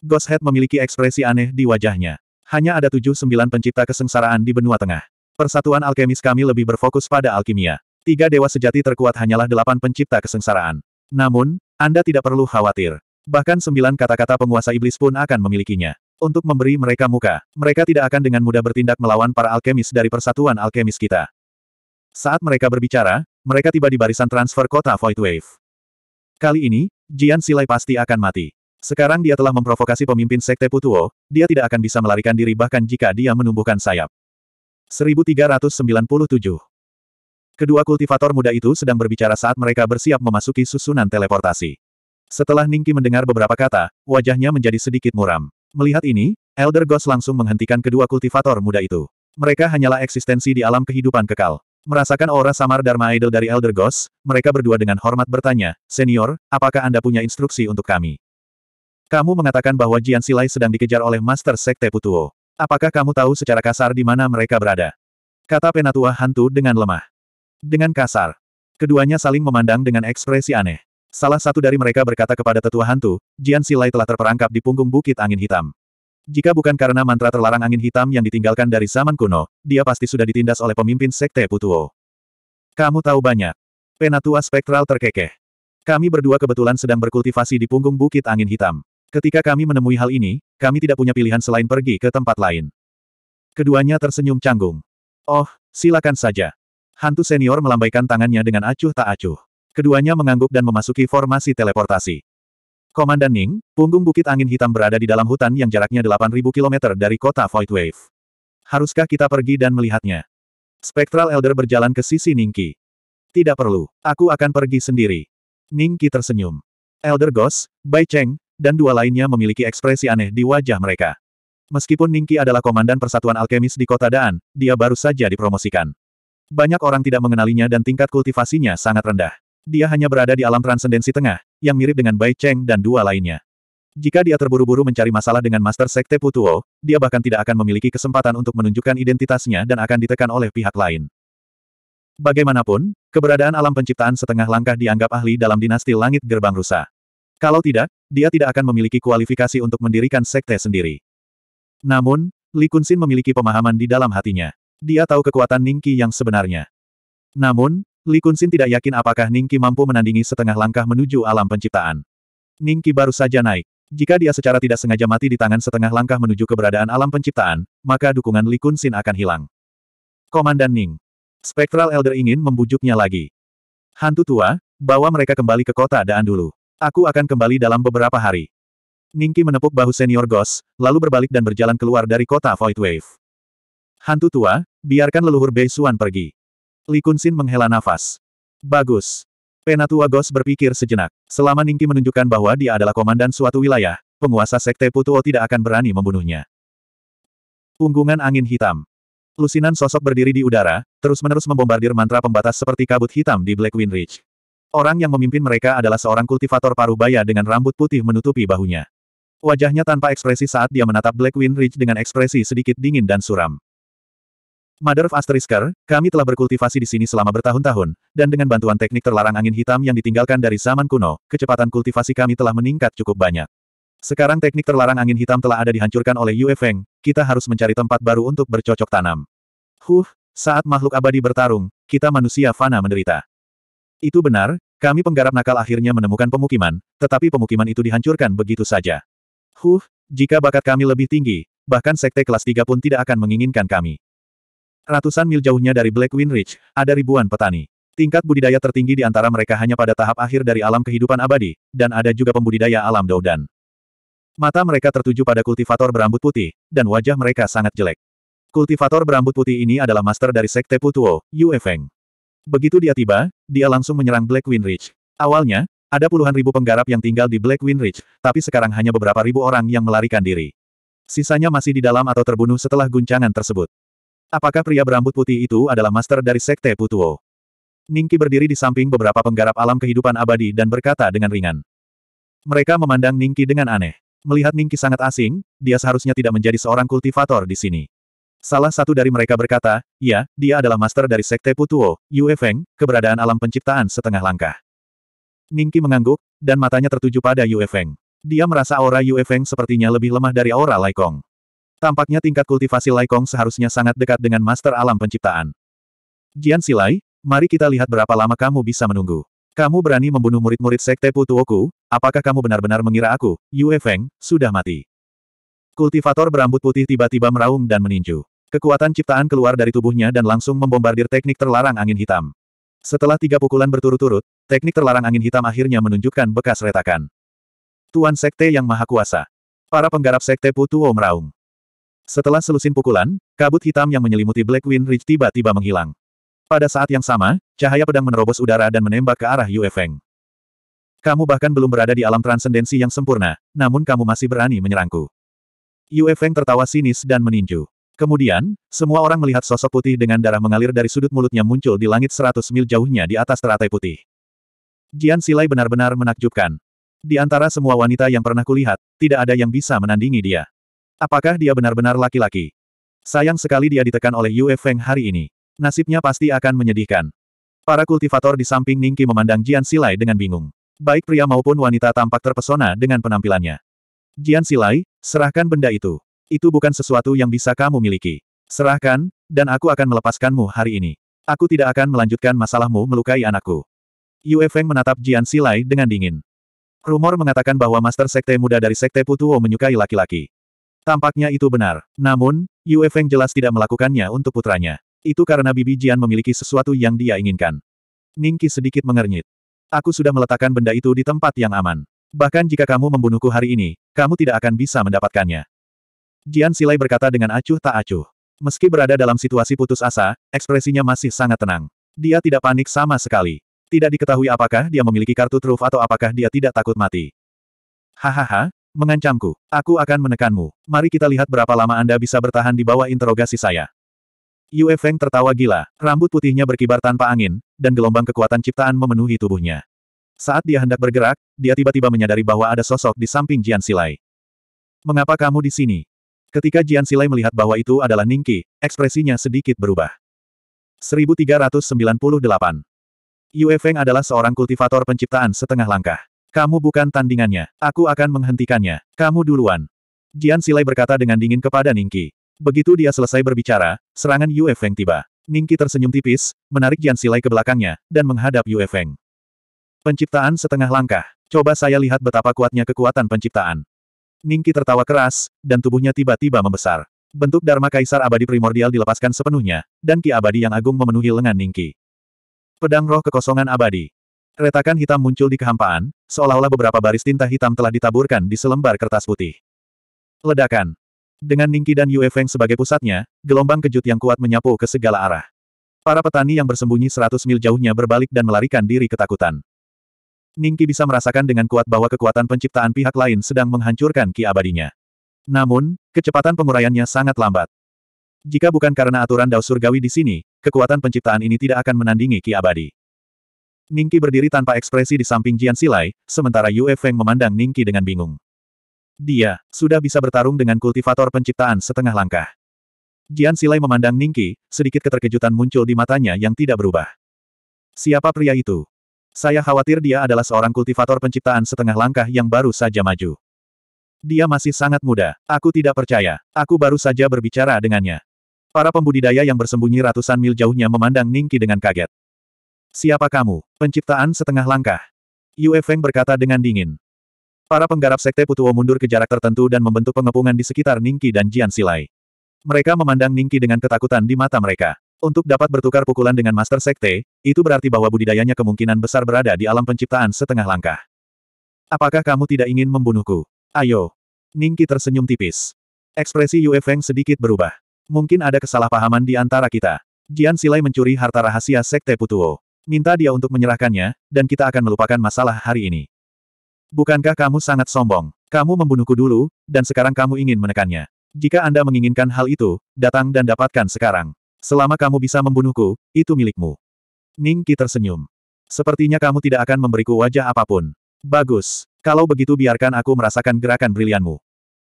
Ghost memiliki ekspresi aneh di wajahnya. Hanya ada tujuh sembilan pencipta kesengsaraan di benua tengah. Persatuan alkemis kami lebih berfokus pada alkimia. Tiga dewa sejati terkuat hanyalah delapan pencipta kesengsaraan. Namun, Anda tidak perlu khawatir. Bahkan sembilan kata-kata penguasa iblis pun akan memilikinya. Untuk memberi mereka muka, mereka tidak akan dengan mudah bertindak melawan para alkemis dari persatuan alkemis kita. Saat mereka berbicara, mereka tiba di barisan transfer kota Void Wave. Kali ini, Jian Silai pasti akan mati. Sekarang dia telah memprovokasi pemimpin Sekte Putuo, dia tidak akan bisa melarikan diri bahkan jika dia menumbuhkan sayap. 1397 Kedua kultivator muda itu sedang berbicara saat mereka bersiap memasuki susunan teleportasi. Setelah Ningki mendengar beberapa kata, wajahnya menjadi sedikit muram. Melihat ini, Elder Ghost langsung menghentikan kedua kultivator muda itu. Mereka hanyalah eksistensi di alam kehidupan kekal. Merasakan aura samar Dharma Idol dari Elder Ghost, mereka berdua dengan hormat bertanya, Senior, apakah Anda punya instruksi untuk kami? Kamu mengatakan bahwa Jian Silai sedang dikejar oleh Master Sekte Putuo. Apakah kamu tahu secara kasar di mana mereka berada? Kata penatua hantu dengan lemah. Dengan kasar. Keduanya saling memandang dengan ekspresi aneh. Salah satu dari mereka berkata kepada tetua hantu, Jian Silai telah terperangkap di punggung bukit angin hitam. Jika bukan karena mantra terlarang angin hitam yang ditinggalkan dari zaman kuno, dia pasti sudah ditindas oleh pemimpin Sekte Putuo. Kamu tahu banyak. Penatua spektral terkekeh. Kami berdua kebetulan sedang berkultivasi di punggung bukit angin hitam. Ketika kami menemui hal ini, kami tidak punya pilihan selain pergi ke tempat lain. Keduanya tersenyum canggung. Oh, silakan saja. Hantu senior melambaikan tangannya dengan acuh tak acuh. Keduanya mengangguk dan memasuki formasi teleportasi. Komandan Ning, punggung bukit angin hitam berada di dalam hutan yang jaraknya 8.000 km dari kota Void Wave. Haruskah kita pergi dan melihatnya? Spektral Elder berjalan ke sisi Ningki. Tidak perlu, aku akan pergi sendiri. Ningki tersenyum. Elder Ghost, Bai Cheng, dan dua lainnya memiliki ekspresi aneh di wajah mereka. Meskipun Ningki adalah komandan Persatuan Alkemis di kota Daan, dia baru saja dipromosikan. Banyak orang tidak mengenalinya dan tingkat kultivasinya sangat rendah. Dia hanya berada di alam transendensi tengah, yang mirip dengan Bai Cheng dan dua lainnya. Jika dia terburu-buru mencari masalah dengan Master Sekte Putuo, dia bahkan tidak akan memiliki kesempatan untuk menunjukkan identitasnya dan akan ditekan oleh pihak lain. Bagaimanapun, keberadaan alam penciptaan setengah langkah dianggap ahli dalam dinasti langit gerbang rusa. Kalau tidak, dia tidak akan memiliki kualifikasi untuk mendirikan sekte sendiri. Namun, Li Kunxin memiliki pemahaman di dalam hatinya. Dia tahu kekuatan Ningqi yang sebenarnya. Namun, Li Kunxin tidak yakin apakah Ningqi mampu menandingi setengah langkah menuju alam penciptaan. Ningqi baru saja naik. Jika dia secara tidak sengaja mati di tangan setengah langkah menuju keberadaan alam penciptaan, maka dukungan Li Kunxin akan hilang. Komandan Ning. Spektral Elder ingin membujuknya lagi. Hantu tua, bawa mereka kembali ke kota Daan dulu. Aku akan kembali dalam beberapa hari. Ningki menepuk bahu senior Ghost, lalu berbalik dan berjalan keluar dari kota Void Wave. Hantu tua, biarkan leluhur Bei Suan pergi. Li Kunxin menghela nafas. Bagus. Penatua Ghost berpikir sejenak. Selama Ningki menunjukkan bahwa dia adalah komandan suatu wilayah, penguasa Sekte Putuo tidak akan berani membunuhnya. Punggungan angin hitam. Lusinan sosok berdiri di udara, terus-menerus membombardir mantra pembatas seperti kabut hitam di Wind Ridge. Orang yang memimpin mereka adalah seorang kultivator parubaya dengan rambut putih menutupi bahunya. Wajahnya tanpa ekspresi saat dia menatap Black Wind Ridge dengan ekspresi sedikit dingin dan suram. Mother of Asterisker, kami telah berkultivasi di sini selama bertahun-tahun, dan dengan bantuan teknik terlarang angin hitam yang ditinggalkan dari zaman kuno, kecepatan kultivasi kami telah meningkat cukup banyak. Sekarang teknik terlarang angin hitam telah ada dihancurkan oleh Yue Feng, kita harus mencari tempat baru untuk bercocok tanam. Huh, saat makhluk abadi bertarung, kita manusia fana menderita. Itu benar, kami penggarap nakal akhirnya menemukan pemukiman, tetapi pemukiman itu dihancurkan begitu saja. Huh, jika bakat kami lebih tinggi, bahkan sekte kelas 3 pun tidak akan menginginkan kami. Ratusan mil jauhnya dari Black Wind Ridge, ada ribuan petani. Tingkat budidaya tertinggi di antara mereka hanya pada tahap akhir dari alam kehidupan abadi, dan ada juga pembudidaya alam Doudan. Mata mereka tertuju pada kultivator berambut putih, dan wajah mereka sangat jelek. Kultivator berambut putih ini adalah master dari sekte Putuo, Yue Feng. Begitu dia tiba, dia langsung menyerang Black Wind Ridge. Awalnya, ada puluhan ribu penggarap yang tinggal di Black Wind Ridge, tapi sekarang hanya beberapa ribu orang yang melarikan diri. Sisanya masih di dalam atau terbunuh setelah guncangan tersebut. Apakah pria berambut putih itu adalah master dari Sekte Putuo? Ningki berdiri di samping beberapa penggarap alam kehidupan abadi dan berkata dengan ringan. Mereka memandang Ningki dengan aneh. Melihat Ningki sangat asing, dia seharusnya tidak menjadi seorang kultivator di sini. Salah satu dari mereka berkata, ya, dia adalah master dari Sekte Putuo, Yue Feng, keberadaan alam penciptaan setengah langkah. Ningki mengangguk, dan matanya tertuju pada Yue Feng. Dia merasa aura Yue Feng sepertinya lebih lemah dari aura Laikong. Tampaknya tingkat kultivasi Laikong seharusnya sangat dekat dengan master alam penciptaan. Jian Silai, mari kita lihat berapa lama kamu bisa menunggu. Kamu berani membunuh murid-murid Sekte Putuoku, apakah kamu benar-benar mengira aku, Yue Feng, sudah mati? Kultivator berambut putih tiba-tiba meraung dan meninju. Kekuatan ciptaan keluar dari tubuhnya dan langsung membombardir teknik terlarang angin hitam. Setelah tiga pukulan berturut-turut, teknik terlarang angin hitam akhirnya menunjukkan bekas retakan. Tuan Sekte Yang Maha Kuasa. Para penggarap Sekte Putuo meraung. Setelah selusin pukulan, kabut hitam yang menyelimuti Black Wind Ridge tiba-tiba menghilang. Pada saat yang sama, cahaya pedang menerobos udara dan menembak ke arah Yue Feng. Kamu bahkan belum berada di alam transendensi yang sempurna, namun kamu masih berani menyerangku. Yue Feng tertawa sinis dan meninju. Kemudian, semua orang melihat sosok putih dengan darah mengalir dari sudut mulutnya muncul di langit seratus mil jauhnya di atas teratai putih. Jian Silai benar-benar menakjubkan. Di antara semua wanita yang pernah kulihat, tidak ada yang bisa menandingi dia. Apakah dia benar-benar laki-laki? Sayang sekali dia ditekan oleh Yue Feng hari ini. Nasibnya pasti akan menyedihkan. Para kultivator di samping Ningki memandang Jian Silai dengan bingung. Baik pria maupun wanita tampak terpesona dengan penampilannya. Jian Silai, serahkan benda itu. Itu bukan sesuatu yang bisa kamu miliki. Serahkan, dan aku akan melepaskanmu hari ini. Aku tidak akan melanjutkan masalahmu melukai anakku. Yue Feng menatap Jian Silai dengan dingin. Rumor mengatakan bahwa Master Sekte Muda dari Sekte Putuo menyukai laki-laki. Tampaknya itu benar. Namun, Yue Feng jelas tidak melakukannya untuk putranya. Itu karena Bibi Jian memiliki sesuatu yang dia inginkan. Ningki sedikit mengernyit. Aku sudah meletakkan benda itu di tempat yang aman. Bahkan jika kamu membunuhku hari ini, kamu tidak akan bisa mendapatkannya. Jian Silai berkata dengan acuh tak acuh. Meski berada dalam situasi putus asa, ekspresinya masih sangat tenang. Dia tidak panik sama sekali. Tidak diketahui apakah dia memiliki kartu truf atau apakah dia tidak takut mati. Hahaha, mengancamku. Aku akan menekanmu. Mari kita lihat berapa lama Anda bisa bertahan di bawah interogasi saya. Yue Feng tertawa gila, rambut putihnya berkibar tanpa angin, dan gelombang kekuatan ciptaan memenuhi tubuhnya. Saat dia hendak bergerak, dia tiba-tiba menyadari bahwa ada sosok di samping Jian Silai. Mengapa kamu di sini? Ketika Jian Silai melihat bahwa itu adalah Ningki, ekspresinya sedikit berubah. 1398 Yue Feng adalah seorang kultivator penciptaan setengah langkah. Kamu bukan tandingannya. Aku akan menghentikannya. Kamu duluan. Jian Silai berkata dengan dingin kepada Ningki. Begitu dia selesai berbicara, serangan Yue Feng tiba. Ningki tersenyum tipis, menarik Jian Silai ke belakangnya, dan menghadap Yue Feng. Penciptaan setengah langkah. Coba saya lihat betapa kuatnya kekuatan penciptaan. Ningki tertawa keras, dan tubuhnya tiba-tiba membesar. Bentuk Dharma Kaisar abadi primordial dilepaskan sepenuhnya, dan ki abadi yang agung memenuhi lengan Ningki. Pedang roh kekosongan abadi. Retakan hitam muncul di kehampaan, seolah-olah beberapa baris tinta hitam telah ditaburkan di selembar kertas putih. Ledakan. Dengan Ningki dan Yue Feng sebagai pusatnya, gelombang kejut yang kuat menyapu ke segala arah. Para petani yang bersembunyi seratus mil jauhnya berbalik dan melarikan diri ketakutan. Ningki bisa merasakan dengan kuat bahwa kekuatan penciptaan pihak lain sedang menghancurkan ki abadinya. Namun, kecepatan penguraiannya sangat lambat. Jika bukan karena aturan Dao Surgawi di sini, kekuatan penciptaan ini tidak akan menandingi ki abadi. Ningki berdiri tanpa ekspresi di samping Jian Silai, sementara Yue Feng memandang Ningki dengan bingung. Dia, sudah bisa bertarung dengan kultivator penciptaan setengah langkah. Jian Silai memandang Ningki, sedikit keterkejutan muncul di matanya yang tidak berubah. Siapa pria itu? Saya khawatir dia adalah seorang kultivator penciptaan setengah langkah yang baru saja maju. Dia masih sangat muda. Aku tidak percaya. Aku baru saja berbicara dengannya. Para pembudidaya yang bersembunyi ratusan mil jauhnya memandang Ningki dengan kaget. Siapa kamu? Penciptaan setengah langkah. Yue Feng berkata dengan dingin. Para penggarap sekte Putuo mundur ke jarak tertentu dan membentuk pengepungan di sekitar Ningki dan Jian Silai. Mereka memandang Ningki dengan ketakutan di mata mereka. Untuk dapat bertukar pukulan dengan Master Sekte, itu berarti bahwa budidayanya kemungkinan besar berada di alam penciptaan setengah langkah. Apakah kamu tidak ingin membunuhku? Ayo. Ningki tersenyum tipis. Ekspresi Yue Feng sedikit berubah. Mungkin ada kesalahpahaman di antara kita. Jian Silai mencuri harta rahasia Sekte Putuo. Minta dia untuk menyerahkannya, dan kita akan melupakan masalah hari ini. Bukankah kamu sangat sombong? Kamu membunuhku dulu, dan sekarang kamu ingin menekannya. Jika Anda menginginkan hal itu, datang dan dapatkan sekarang. Selama kamu bisa membunuhku, itu milikmu. Ning Qi tersenyum. Sepertinya kamu tidak akan memberiku wajah apapun. Bagus. Kalau begitu biarkan aku merasakan gerakan brilianmu.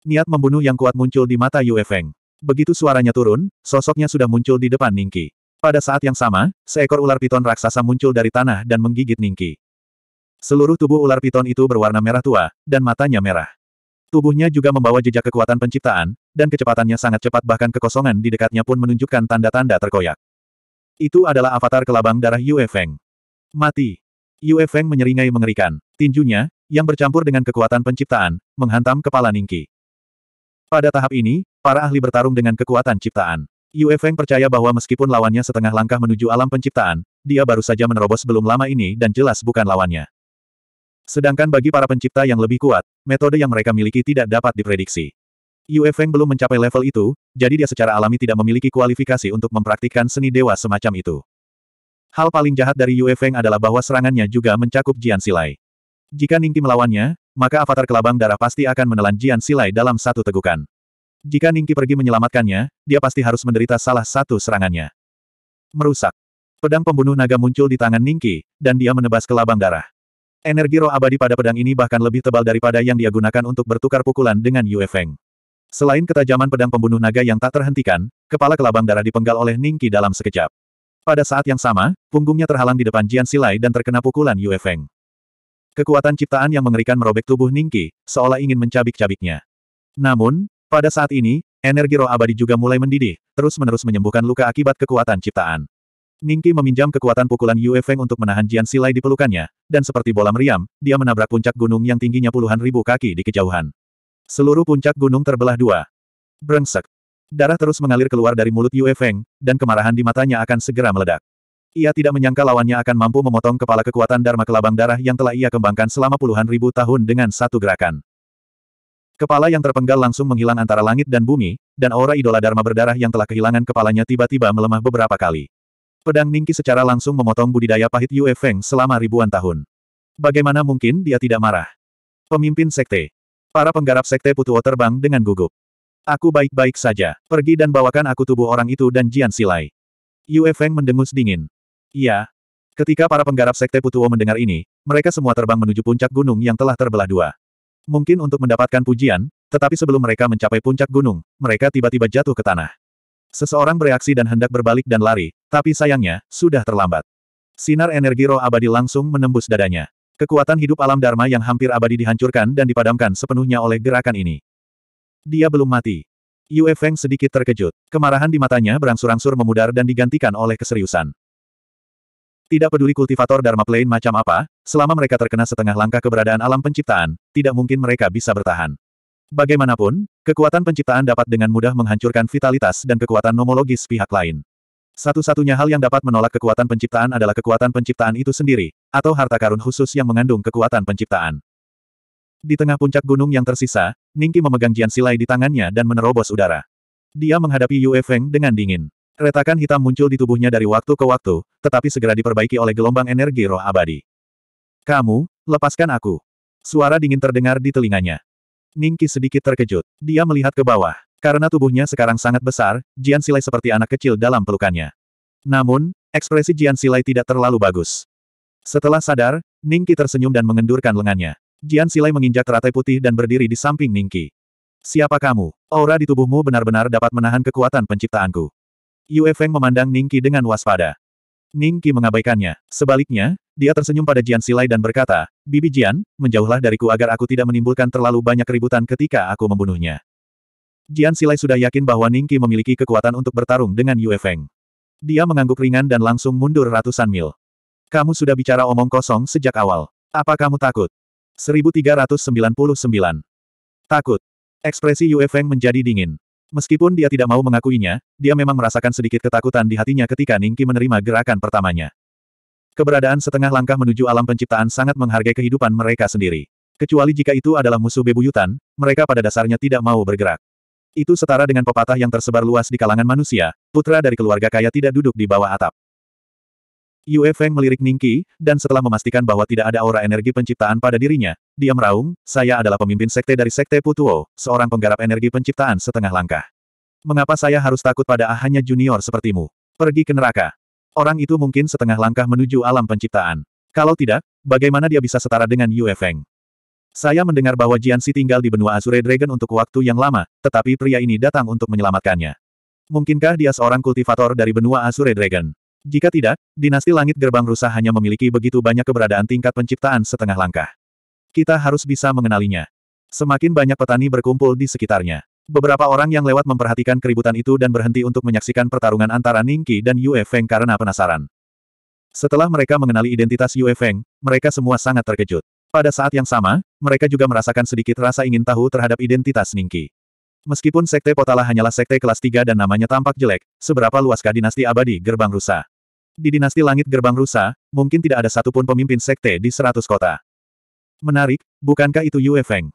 Niat membunuh yang kuat muncul di mata Yue Feng. Begitu suaranya turun, sosoknya sudah muncul di depan Ningki. Pada saat yang sama, seekor ular piton raksasa muncul dari tanah dan menggigit Ningki. Seluruh tubuh ular piton itu berwarna merah tua, dan matanya merah. Tubuhnya juga membawa jejak kekuatan penciptaan, dan kecepatannya sangat cepat bahkan kekosongan di dekatnya pun menunjukkan tanda-tanda terkoyak. Itu adalah avatar kelabang darah Yue Feng. Mati. Yue Feng menyeringai mengerikan. Tinjunya, yang bercampur dengan kekuatan penciptaan, menghantam kepala Ningki. Pada tahap ini, para ahli bertarung dengan kekuatan ciptaan. Yue Feng percaya bahwa meskipun lawannya setengah langkah menuju alam penciptaan, dia baru saja menerobos belum lama ini dan jelas bukan lawannya. Sedangkan bagi para pencipta yang lebih kuat, metode yang mereka miliki tidak dapat diprediksi. Yue Feng belum mencapai level itu, jadi dia secara alami tidak memiliki kualifikasi untuk mempraktikkan seni dewa semacam itu. Hal paling jahat dari Yue Feng adalah bahwa serangannya juga mencakup Jian Silai. Jika Ningki melawannya, maka avatar kelabang darah pasti akan menelan Jian Silai dalam satu tegukan. Jika Ningki pergi menyelamatkannya, dia pasti harus menderita salah satu serangannya. Merusak. Pedang pembunuh naga muncul di tangan Ningki, dan dia menebas kelabang darah. Energi roh abadi pada pedang ini bahkan lebih tebal daripada yang dia gunakan untuk bertukar pukulan dengan Yue Feng. Selain ketajaman pedang pembunuh naga yang tak terhentikan, kepala kelabang darah dipenggal oleh Ningki dalam sekejap. Pada saat yang sama, punggungnya terhalang di depan Jian Silai dan terkena pukulan Yue Feng. Kekuatan ciptaan yang mengerikan merobek tubuh Ningki, seolah ingin mencabik-cabiknya. Namun, pada saat ini, energi roh abadi juga mulai mendidih, terus-menerus menyembuhkan luka akibat kekuatan ciptaan. Ningki meminjam kekuatan pukulan Yue Feng untuk menahan Jian Silai di pelukannya, dan seperti bola meriam, dia menabrak puncak gunung yang tingginya puluhan ribu kaki di kejauhan. Seluruh puncak gunung terbelah dua. Brengsek. Darah terus mengalir keluar dari mulut Yue Feng, dan kemarahan di matanya akan segera meledak. Ia tidak menyangka lawannya akan mampu memotong kepala kekuatan Dharma Kelabang Darah yang telah ia kembangkan selama puluhan ribu tahun dengan satu gerakan. Kepala yang terpenggal langsung menghilang antara langit dan bumi, dan aura idola Dharma berdarah yang telah kehilangan kepalanya tiba-tiba melemah beberapa kali. Pedang Ningki secara langsung memotong budidaya pahit Yue Feng selama ribuan tahun. Bagaimana mungkin dia tidak marah? Pemimpin sekte. Para penggarap sekte Putuo terbang dengan gugup. Aku baik-baik saja. Pergi dan bawakan aku tubuh orang itu dan Jian Silai. Yue Feng mendengus dingin. Iya. Ketika para penggarap sekte Putuo mendengar ini, mereka semua terbang menuju puncak gunung yang telah terbelah dua. Mungkin untuk mendapatkan pujian, tetapi sebelum mereka mencapai puncak gunung, mereka tiba-tiba jatuh ke tanah. Seseorang bereaksi dan hendak berbalik dan lari, tapi sayangnya, sudah terlambat. Sinar energi roh abadi langsung menembus dadanya. Kekuatan hidup alam Dharma yang hampir abadi dihancurkan dan dipadamkan sepenuhnya oleh gerakan ini. Dia belum mati. Yue Feng sedikit terkejut. Kemarahan di matanya berangsur-angsur memudar dan digantikan oleh keseriusan. Tidak peduli kultivator Dharma plain macam apa, selama mereka terkena setengah langkah keberadaan alam penciptaan, tidak mungkin mereka bisa bertahan. Bagaimanapun, kekuatan penciptaan dapat dengan mudah menghancurkan vitalitas dan kekuatan nomologis pihak lain. Satu-satunya hal yang dapat menolak kekuatan penciptaan adalah kekuatan penciptaan itu sendiri, atau harta karun khusus yang mengandung kekuatan penciptaan. Di tengah puncak gunung yang tersisa, Ningki memegang Jian Silai di tangannya dan menerobos udara. Dia menghadapi Yue Feng dengan dingin. Retakan hitam muncul di tubuhnya dari waktu ke waktu, tetapi segera diperbaiki oleh gelombang energi roh abadi. Kamu, lepaskan aku. Suara dingin terdengar di telinganya. Ningki sedikit terkejut. Dia melihat ke bawah. Karena tubuhnya sekarang sangat besar, Jian Silai seperti anak kecil dalam pelukannya. Namun, ekspresi Jian Silai tidak terlalu bagus. Setelah sadar, Ningki tersenyum dan mengendurkan lengannya. Jian Silai menginjak teratai putih dan berdiri di samping Ningki. Siapa kamu? Aura di tubuhmu benar-benar dapat menahan kekuatan penciptaanku. Yue Feng memandang Ningki dengan waspada. Ningki mengabaikannya. Sebaliknya, dia tersenyum pada Jian Silai dan berkata, Bibi Jian, menjauhlah dariku agar aku tidak menimbulkan terlalu banyak keributan ketika aku membunuhnya. Jian Silai sudah yakin bahwa Ningki memiliki kekuatan untuk bertarung dengan Yue Feng. Dia mengangguk ringan dan langsung mundur ratusan mil. Kamu sudah bicara omong kosong sejak awal. Apa kamu takut? 1399. Takut. Ekspresi Yue Feng menjadi dingin. Meskipun dia tidak mau mengakuinya, dia memang merasakan sedikit ketakutan di hatinya ketika Ningki menerima gerakan pertamanya. Keberadaan setengah langkah menuju alam penciptaan sangat menghargai kehidupan mereka sendiri. Kecuali jika itu adalah musuh bebuyutan, mereka pada dasarnya tidak mau bergerak. Itu setara dengan pepatah yang tersebar luas di kalangan manusia, putra dari keluarga kaya tidak duduk di bawah atap. Yue Feng melirik Ningqi, dan setelah memastikan bahwa tidak ada aura energi penciptaan pada dirinya, dia meraung, saya adalah pemimpin sekte dari sekte Putuo, seorang penggarap energi penciptaan setengah langkah. Mengapa saya harus takut pada ahanya junior sepertimu? Pergi ke neraka. Orang itu mungkin setengah langkah menuju alam penciptaan. Kalau tidak, bagaimana dia bisa setara dengan Yue Feng? Saya mendengar bahwa Si tinggal di benua Azure Dragon untuk waktu yang lama, tetapi pria ini datang untuk menyelamatkannya. Mungkinkah dia seorang kultivator dari benua Azure Dragon? Jika tidak, dinasti langit gerbang rusa hanya memiliki begitu banyak keberadaan tingkat penciptaan setengah langkah. Kita harus bisa mengenalinya. Semakin banyak petani berkumpul di sekitarnya. Beberapa orang yang lewat memperhatikan keributan itu dan berhenti untuk menyaksikan pertarungan antara Ningqi dan Yue Feng karena penasaran. Setelah mereka mengenali identitas Yue Feng, mereka semua sangat terkejut. Pada saat yang sama, mereka juga merasakan sedikit rasa ingin tahu terhadap identitas Ningqi. Meskipun Sekte Potala hanyalah Sekte kelas 3 dan namanya tampak jelek, seberapa luaskah dinasti abadi Gerbang Rusa? Di dinasti langit Gerbang Rusa, mungkin tidak ada satupun pemimpin Sekte di seratus kota. Menarik, bukankah itu Yue Feng?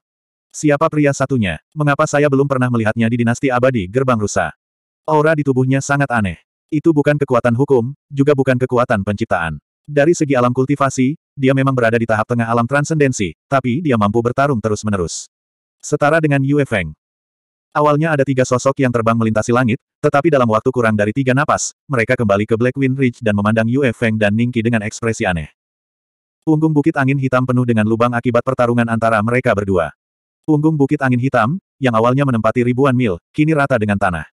Siapa pria satunya? Mengapa saya belum pernah melihatnya di dinasti abadi gerbang rusa? Aura di tubuhnya sangat aneh. Itu bukan kekuatan hukum, juga bukan kekuatan penciptaan. Dari segi alam kultivasi, dia memang berada di tahap tengah alam transendensi, tapi dia mampu bertarung terus-menerus. Setara dengan Yue Feng. Awalnya ada tiga sosok yang terbang melintasi langit, tetapi dalam waktu kurang dari tiga napas, mereka kembali ke Black Wind Ridge dan memandang Yue Feng dan Ningki dengan ekspresi aneh. Punggung bukit angin hitam penuh dengan lubang akibat pertarungan antara mereka berdua. Punggung bukit angin hitam, yang awalnya menempati ribuan mil, kini rata dengan tanah.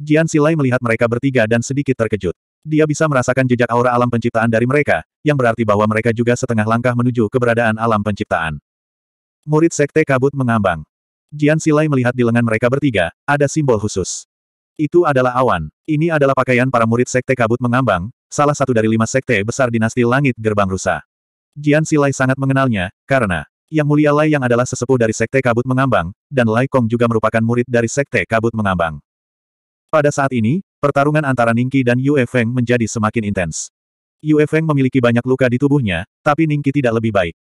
Jian Silai melihat mereka bertiga dan sedikit terkejut. Dia bisa merasakan jejak aura alam penciptaan dari mereka, yang berarti bahwa mereka juga setengah langkah menuju keberadaan alam penciptaan. Murid Sekte Kabut mengambang. Jian Silai melihat di lengan mereka bertiga, ada simbol khusus. Itu adalah awan. Ini adalah pakaian para murid Sekte Kabut mengambang, salah satu dari lima sekte besar dinasti Langit Gerbang Rusa. Jian Silai sangat mengenalnya, karena yang mulia Lai yang adalah sesepuh dari Sekte Kabut Mengambang, dan Lai Kong juga merupakan murid dari Sekte Kabut Mengambang. Pada saat ini, pertarungan antara Ningki dan Yue Feng menjadi semakin intens. Yue Feng memiliki banyak luka di tubuhnya, tapi Ningki tidak lebih baik.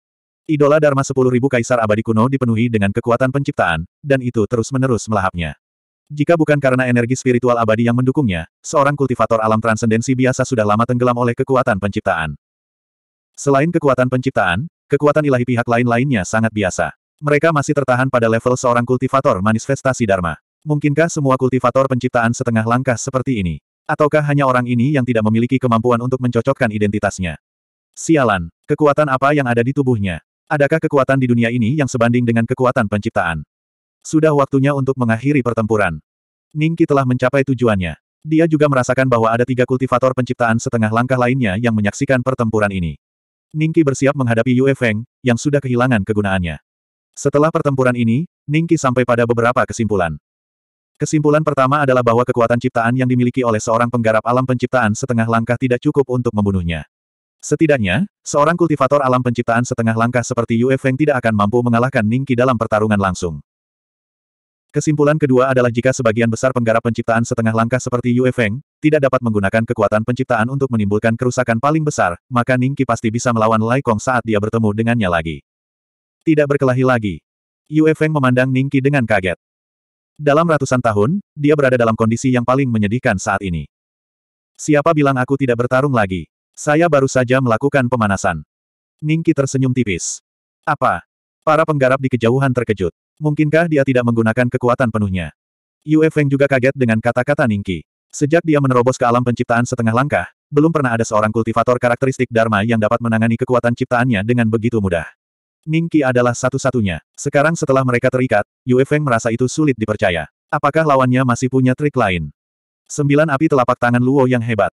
Idola Dharma 10.000 Kaisar Abadi Kuno dipenuhi dengan kekuatan penciptaan, dan itu terus-menerus melahapnya. Jika bukan karena energi spiritual abadi yang mendukungnya, seorang kultivator alam transendensi biasa sudah lama tenggelam oleh kekuatan penciptaan. Selain kekuatan penciptaan, Kekuatan ilahi pihak lain-lainnya sangat biasa. Mereka masih tertahan pada level seorang kultivator manifestasi Dharma. Mungkinkah semua kultivator penciptaan setengah langkah seperti ini? Ataukah hanya orang ini yang tidak memiliki kemampuan untuk mencocokkan identitasnya? Sialan, kekuatan apa yang ada di tubuhnya? Adakah kekuatan di dunia ini yang sebanding dengan kekuatan penciptaan? Sudah waktunya untuk mengakhiri pertempuran. Ningki telah mencapai tujuannya. Dia juga merasakan bahwa ada tiga kultivator penciptaan setengah langkah lainnya yang menyaksikan pertempuran ini. Ningki bersiap menghadapi Yue Feng, yang sudah kehilangan kegunaannya. Setelah pertempuran ini, Ningki sampai pada beberapa kesimpulan. Kesimpulan pertama adalah bahwa kekuatan ciptaan yang dimiliki oleh seorang penggarap alam penciptaan setengah langkah tidak cukup untuk membunuhnya. Setidaknya, seorang kultivator alam penciptaan setengah langkah seperti Yue Feng tidak akan mampu mengalahkan Ningqi dalam pertarungan langsung. Kesimpulan kedua adalah jika sebagian besar penggarap penciptaan setengah langkah seperti Yue Feng, tidak dapat menggunakan kekuatan penciptaan untuk menimbulkan kerusakan paling besar, maka Ningki pasti bisa melawan Lai Kong saat dia bertemu dengannya lagi. Tidak berkelahi lagi. Yue Feng memandang Ningki dengan kaget. Dalam ratusan tahun, dia berada dalam kondisi yang paling menyedihkan saat ini. Siapa bilang aku tidak bertarung lagi? Saya baru saja melakukan pemanasan. Ningki tersenyum tipis. Apa? Para penggarap di kejauhan terkejut. Mungkinkah dia tidak menggunakan kekuatan penuhnya? Yue Feng juga kaget dengan kata-kata Ningki. Sejak dia menerobos ke alam penciptaan setengah langkah, belum pernah ada seorang kultivator karakteristik Dharma yang dapat menangani kekuatan ciptaannya dengan begitu mudah. Ningki adalah satu-satunya. Sekarang setelah mereka terikat, Yue Feng merasa itu sulit dipercaya. Apakah lawannya masih punya trik lain? Sembilan api telapak tangan Luo yang hebat.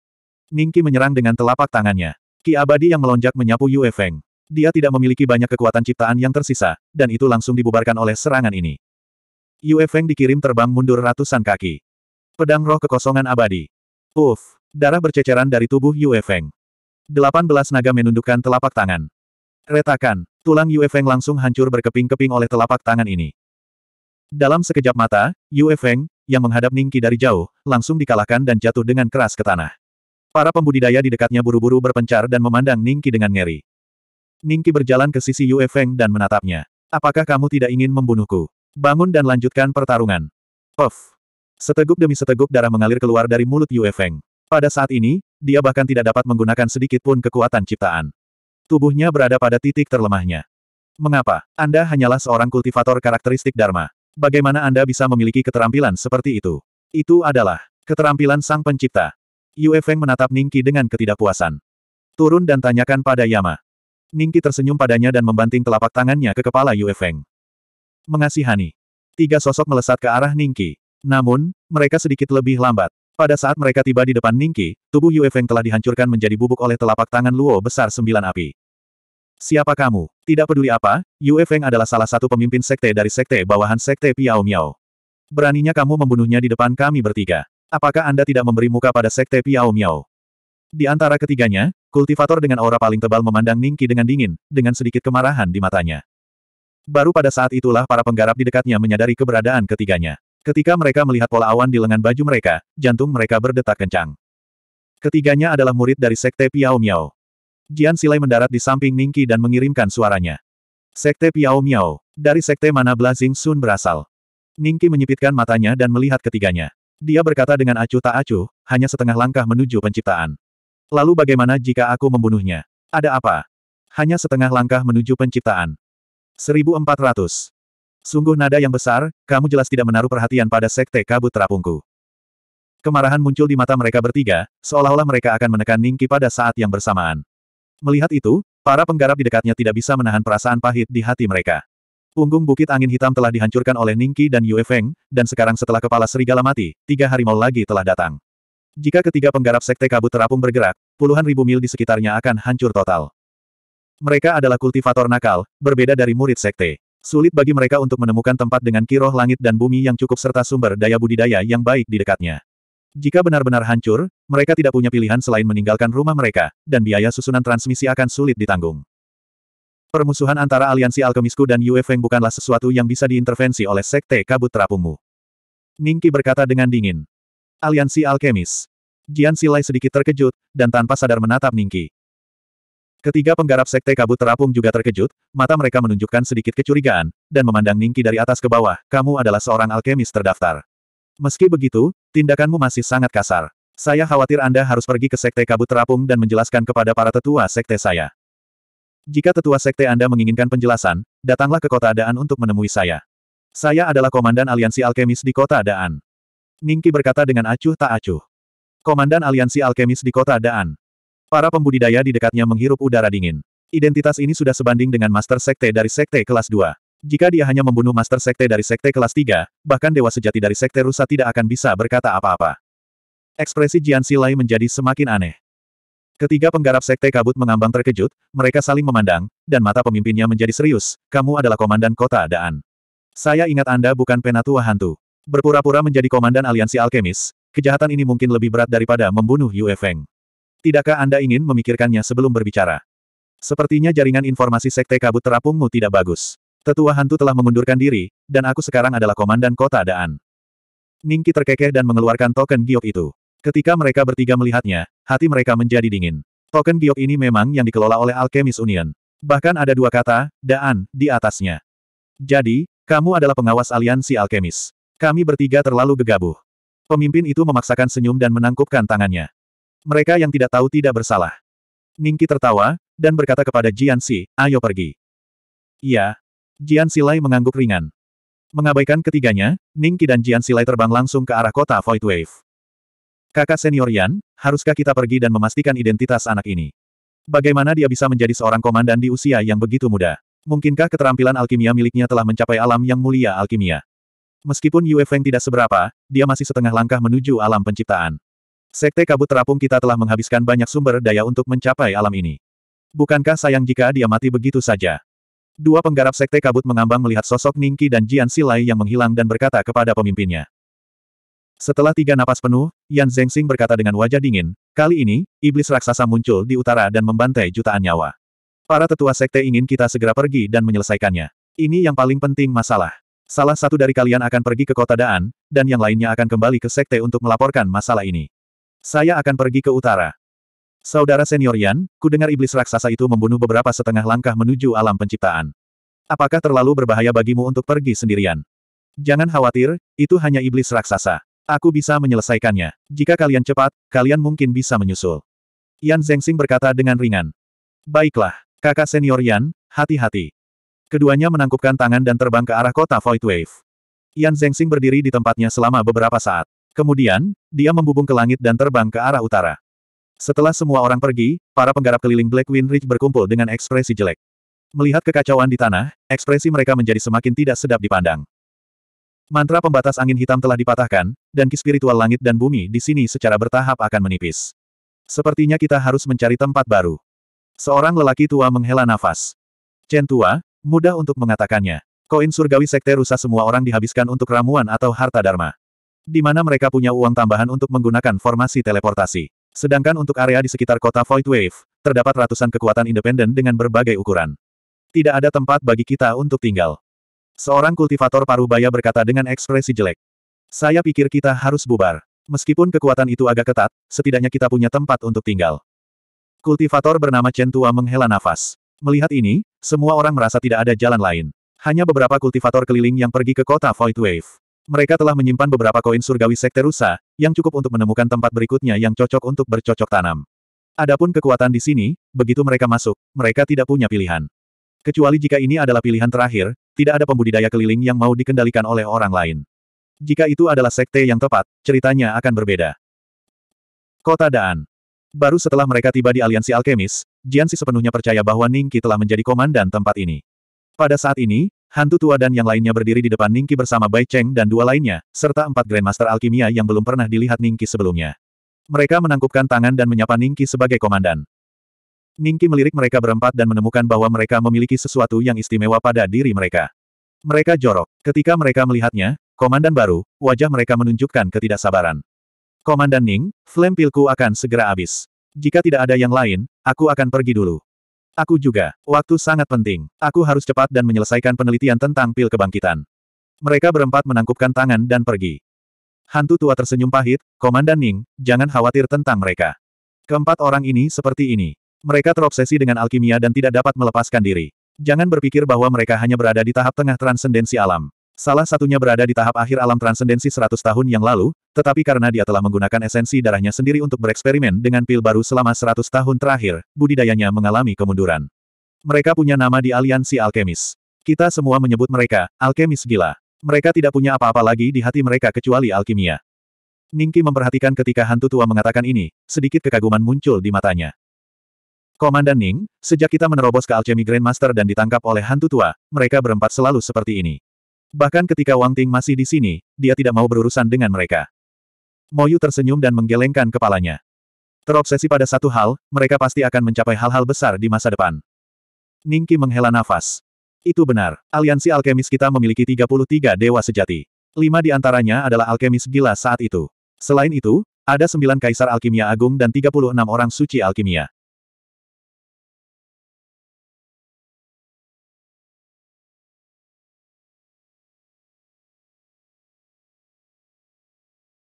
Ningki menyerang dengan telapak tangannya. Ki abadi yang melonjak menyapu Yue Feng. Dia tidak memiliki banyak kekuatan ciptaan yang tersisa, dan itu langsung dibubarkan oleh serangan ini. Yue Feng dikirim terbang mundur ratusan kaki. Pedang roh kekosongan abadi. Uf, darah berceceran dari tubuh Yue Feng. belas naga menundukkan telapak tangan. Retakan, tulang Yue Feng langsung hancur berkeping-keping oleh telapak tangan ini. Dalam sekejap mata, Yue Feng, yang menghadap Ningki dari jauh, langsung dikalahkan dan jatuh dengan keras ke tanah. Para pembudidaya di dekatnya buru-buru berpencar dan memandang Ningki dengan ngeri. Ningki berjalan ke sisi Yue Feng dan menatapnya. Apakah kamu tidak ingin membunuhku? Bangun dan lanjutkan pertarungan. Puff. Seteguk demi seteguk darah mengalir keluar dari mulut Yue Feng. Pada saat ini, dia bahkan tidak dapat menggunakan sedikit pun kekuatan ciptaan. Tubuhnya berada pada titik terlemahnya. Mengapa? Anda hanyalah seorang kultivator karakteristik Dharma. Bagaimana Anda bisa memiliki keterampilan seperti itu? Itu adalah keterampilan sang pencipta. Yue Feng menatap Ningki dengan ketidakpuasan. Turun dan tanyakan pada Yama. Ningki tersenyum padanya dan membanting telapak tangannya ke kepala Yue Feng. Mengasihani. Tiga sosok melesat ke arah Ningki. Namun, mereka sedikit lebih lambat. Pada saat mereka tiba di depan Ningki, tubuh Yue Feng telah dihancurkan menjadi bubuk oleh telapak tangan Luo besar sembilan api. Siapa kamu? Tidak peduli apa, Yue Feng adalah salah satu pemimpin sekte dari sekte bawahan sekte Piao Miao. Beraninya kamu membunuhnya di depan kami bertiga. Apakah Anda tidak memberi muka pada sekte Piao Miao? Di antara ketiganya, kultivator dengan aura paling tebal memandang Ningki dengan dingin, dengan sedikit kemarahan di matanya. Baru pada saat itulah para penggarap di dekatnya menyadari keberadaan ketiganya. Ketika mereka melihat pola awan di lengan baju mereka, jantung mereka berdetak kencang. Ketiganya adalah murid dari Sekte Piao Miao. Jian Silai mendarat di samping Ningki dan mengirimkan suaranya. Sekte Piao Miao. Dari sekte mana Blazing Sun berasal? Ningki menyipitkan matanya dan melihat ketiganya. Dia berkata dengan acuh tak acuh, hanya setengah langkah menuju penciptaan. Lalu bagaimana jika aku membunuhnya? Ada apa? Hanya setengah langkah menuju penciptaan. 1400. Sungguh nada yang besar, kamu jelas tidak menaruh perhatian pada sekte kabut terapungku. Kemarahan muncul di mata mereka bertiga, seolah-olah mereka akan menekan Ningki pada saat yang bersamaan. Melihat itu, para penggarap di dekatnya tidak bisa menahan perasaan pahit di hati mereka. Punggung bukit angin hitam telah dihancurkan oleh Ningki dan Yue Feng, dan sekarang setelah kepala serigala mati, tiga harimau lagi telah datang. Jika ketiga penggarap sekte kabut terapung bergerak, puluhan ribu mil di sekitarnya akan hancur total. Mereka adalah kultivator nakal, berbeda dari murid sekte. Sulit bagi mereka untuk menemukan tempat dengan kiroh langit dan bumi yang cukup serta sumber daya budidaya yang baik di dekatnya. Jika benar-benar hancur, mereka tidak punya pilihan selain meninggalkan rumah mereka, dan biaya susunan transmisi akan sulit ditanggung. Permusuhan antara aliansi alkemisku dan Yue Feng bukanlah sesuatu yang bisa diintervensi oleh Sekte Kabut Terapungmu. Ningki berkata dengan dingin. Aliansi Alkemis. Jian Silai sedikit terkejut, dan tanpa sadar menatap Ningki. Ketiga penggarap sekte kabut terapung juga terkejut, mata mereka menunjukkan sedikit kecurigaan, dan memandang Ningki dari atas ke bawah, kamu adalah seorang alkemis terdaftar. Meski begitu, tindakanmu masih sangat kasar. Saya khawatir Anda harus pergi ke sekte kabut terapung dan menjelaskan kepada para tetua sekte saya. Jika tetua sekte Anda menginginkan penjelasan, datanglah ke kota Daan untuk menemui saya. Saya adalah komandan aliansi alkemis di kota Daan. Ningki berkata dengan acuh tak acuh. Komandan aliansi alkemis di kota Daan. Para pembudidaya di dekatnya menghirup udara dingin. Identitas ini sudah sebanding dengan Master Sekte dari Sekte kelas 2. Jika dia hanya membunuh Master Sekte dari Sekte kelas 3, bahkan Dewa Sejati dari Sekte Rusa tidak akan bisa berkata apa-apa. Ekspresi Jian Silai menjadi semakin aneh. Ketiga penggarap Sekte Kabut mengambang terkejut, mereka saling memandang, dan mata pemimpinnya menjadi serius, kamu adalah Komandan Kota Daan. Saya ingat Anda bukan Penatua Hantu. Berpura-pura menjadi Komandan Aliansi Alkemis, kejahatan ini mungkin lebih berat daripada membunuh Yue Feng. Tidakkah Anda ingin memikirkannya sebelum berbicara? Sepertinya jaringan informasi Sekte Kabut Terapungmu tidak bagus. Tetua hantu telah mengundurkan diri, dan aku sekarang adalah komandan kota Daan. Ningki terkekeh dan mengeluarkan token giok itu. Ketika mereka bertiga melihatnya, hati mereka menjadi dingin. Token giok ini memang yang dikelola oleh Alchemist Union. Bahkan ada dua kata, Daan, di atasnya. Jadi, kamu adalah pengawas aliansi Alchemist. Kami bertiga terlalu gegabah. Pemimpin itu memaksakan senyum dan menangkupkan tangannya. Mereka yang tidak tahu tidak bersalah. Ningki tertawa, dan berkata kepada Jian Si, ayo pergi. Iya. Jian Lai mengangguk ringan. Mengabaikan ketiganya, Ningki dan Jian Lai terbang langsung ke arah kota Void Wave. Kakak senior Yan, haruskah kita pergi dan memastikan identitas anak ini? Bagaimana dia bisa menjadi seorang komandan di usia yang begitu muda? Mungkinkah keterampilan alkimia miliknya telah mencapai alam yang mulia alkimia? Meskipun Yue Feng tidak seberapa, dia masih setengah langkah menuju alam penciptaan. Sekte kabut terapung kita telah menghabiskan banyak sumber daya untuk mencapai alam ini. Bukankah sayang jika dia mati begitu saja? Dua penggarap sekte kabut mengambang melihat sosok Ningki dan Jian Silai yang menghilang dan berkata kepada pemimpinnya. Setelah tiga napas penuh, Yan Zhengxing berkata dengan wajah dingin, kali ini, iblis raksasa muncul di utara dan membantai jutaan nyawa. Para tetua sekte ingin kita segera pergi dan menyelesaikannya. Ini yang paling penting masalah. Salah satu dari kalian akan pergi ke kota Daan, dan yang lainnya akan kembali ke sekte untuk melaporkan masalah ini. Saya akan pergi ke utara. Saudara senior Yan, ku dengar iblis raksasa itu membunuh beberapa setengah langkah menuju alam penciptaan. Apakah terlalu berbahaya bagimu untuk pergi sendirian? Jangan khawatir, itu hanya iblis raksasa. Aku bisa menyelesaikannya. Jika kalian cepat, kalian mungkin bisa menyusul. Yan Zengxing berkata dengan ringan. Baiklah, kakak senior Yan, hati-hati. Keduanya menangkupkan tangan dan terbang ke arah kota Void Wave. Yan Zengxing berdiri di tempatnya selama beberapa saat. Kemudian, dia membubung ke langit dan terbang ke arah utara. Setelah semua orang pergi, para penggarap keliling Black Wind Ridge berkumpul dengan ekspresi jelek. Melihat kekacauan di tanah, ekspresi mereka menjadi semakin tidak sedap dipandang. Mantra pembatas angin hitam telah dipatahkan, dan ki spiritual langit dan bumi di sini secara bertahap akan menipis. Sepertinya kita harus mencari tempat baru. Seorang lelaki tua menghela nafas. Chen tua, mudah untuk mengatakannya. Koin surgawi sekte rusa semua orang dihabiskan untuk ramuan atau harta dharma di mana mereka punya uang tambahan untuk menggunakan formasi teleportasi. Sedangkan untuk area di sekitar kota Void Wave, terdapat ratusan kekuatan independen dengan berbagai ukuran. Tidak ada tempat bagi kita untuk tinggal. Seorang kultivator parubaya berkata dengan ekspresi jelek. Saya pikir kita harus bubar. Meskipun kekuatan itu agak ketat, setidaknya kita punya tempat untuk tinggal. Kultivator bernama Chen Tua menghela nafas. Melihat ini, semua orang merasa tidak ada jalan lain. Hanya beberapa kultivator keliling yang pergi ke kota Void Wave. Mereka telah menyimpan beberapa koin surgawi Sekte Rusa, yang cukup untuk menemukan tempat berikutnya yang cocok untuk bercocok tanam. Adapun kekuatan di sini, begitu mereka masuk, mereka tidak punya pilihan. Kecuali jika ini adalah pilihan terakhir, tidak ada pembudidaya keliling yang mau dikendalikan oleh orang lain. Jika itu adalah sekte yang tepat, ceritanya akan berbeda. Kota Daan Baru setelah mereka tiba di aliansi alkemis, Jiansi sepenuhnya percaya bahwa Ningqi telah menjadi komandan tempat ini. Pada saat ini, Hantu tua dan yang lainnya berdiri di depan Ningki bersama Bai Cheng dan dua lainnya, serta empat Grandmaster Alkimia yang belum pernah dilihat Ningki sebelumnya. Mereka menangkupkan tangan dan menyapa Ningki sebagai komandan. Ningki melirik mereka berempat dan menemukan bahwa mereka memiliki sesuatu yang istimewa pada diri mereka. Mereka jorok. Ketika mereka melihatnya, komandan baru, wajah mereka menunjukkan ketidaksabaran. Komandan Ning, flame pilku akan segera habis. Jika tidak ada yang lain, aku akan pergi dulu. Aku juga. Waktu sangat penting. Aku harus cepat dan menyelesaikan penelitian tentang pil kebangkitan. Mereka berempat menangkupkan tangan dan pergi. Hantu tua tersenyum pahit, Komandan Ning, jangan khawatir tentang mereka. Keempat orang ini seperti ini. Mereka terobsesi dengan alkimia dan tidak dapat melepaskan diri. Jangan berpikir bahwa mereka hanya berada di tahap tengah transendensi alam. Salah satunya berada di tahap akhir alam transendensi 100 tahun yang lalu, tetapi karena dia telah menggunakan esensi darahnya sendiri untuk bereksperimen dengan pil baru selama 100 tahun terakhir, budidayanya mengalami kemunduran. Mereka punya nama di aliansi alkemis. Kita semua menyebut mereka, alkemis gila. Mereka tidak punya apa-apa lagi di hati mereka kecuali alkimia. Ningki memperhatikan ketika hantu tua mengatakan ini, sedikit kekaguman muncul di matanya. Komandan Ning, sejak kita menerobos ke alchemy Grandmaster dan ditangkap oleh hantu tua, mereka berempat selalu seperti ini. Bahkan ketika Wang Ting masih di sini, dia tidak mau berurusan dengan mereka. Moyu tersenyum dan menggelengkan kepalanya. Terobsesi pada satu hal, mereka pasti akan mencapai hal-hal besar di masa depan. Ningki menghela nafas. Itu benar, aliansi alkemis kita memiliki 33 dewa sejati. Lima di antaranya adalah alkemis gila saat itu. Selain itu, ada sembilan kaisar alkimia agung dan 36 orang suci alkimia.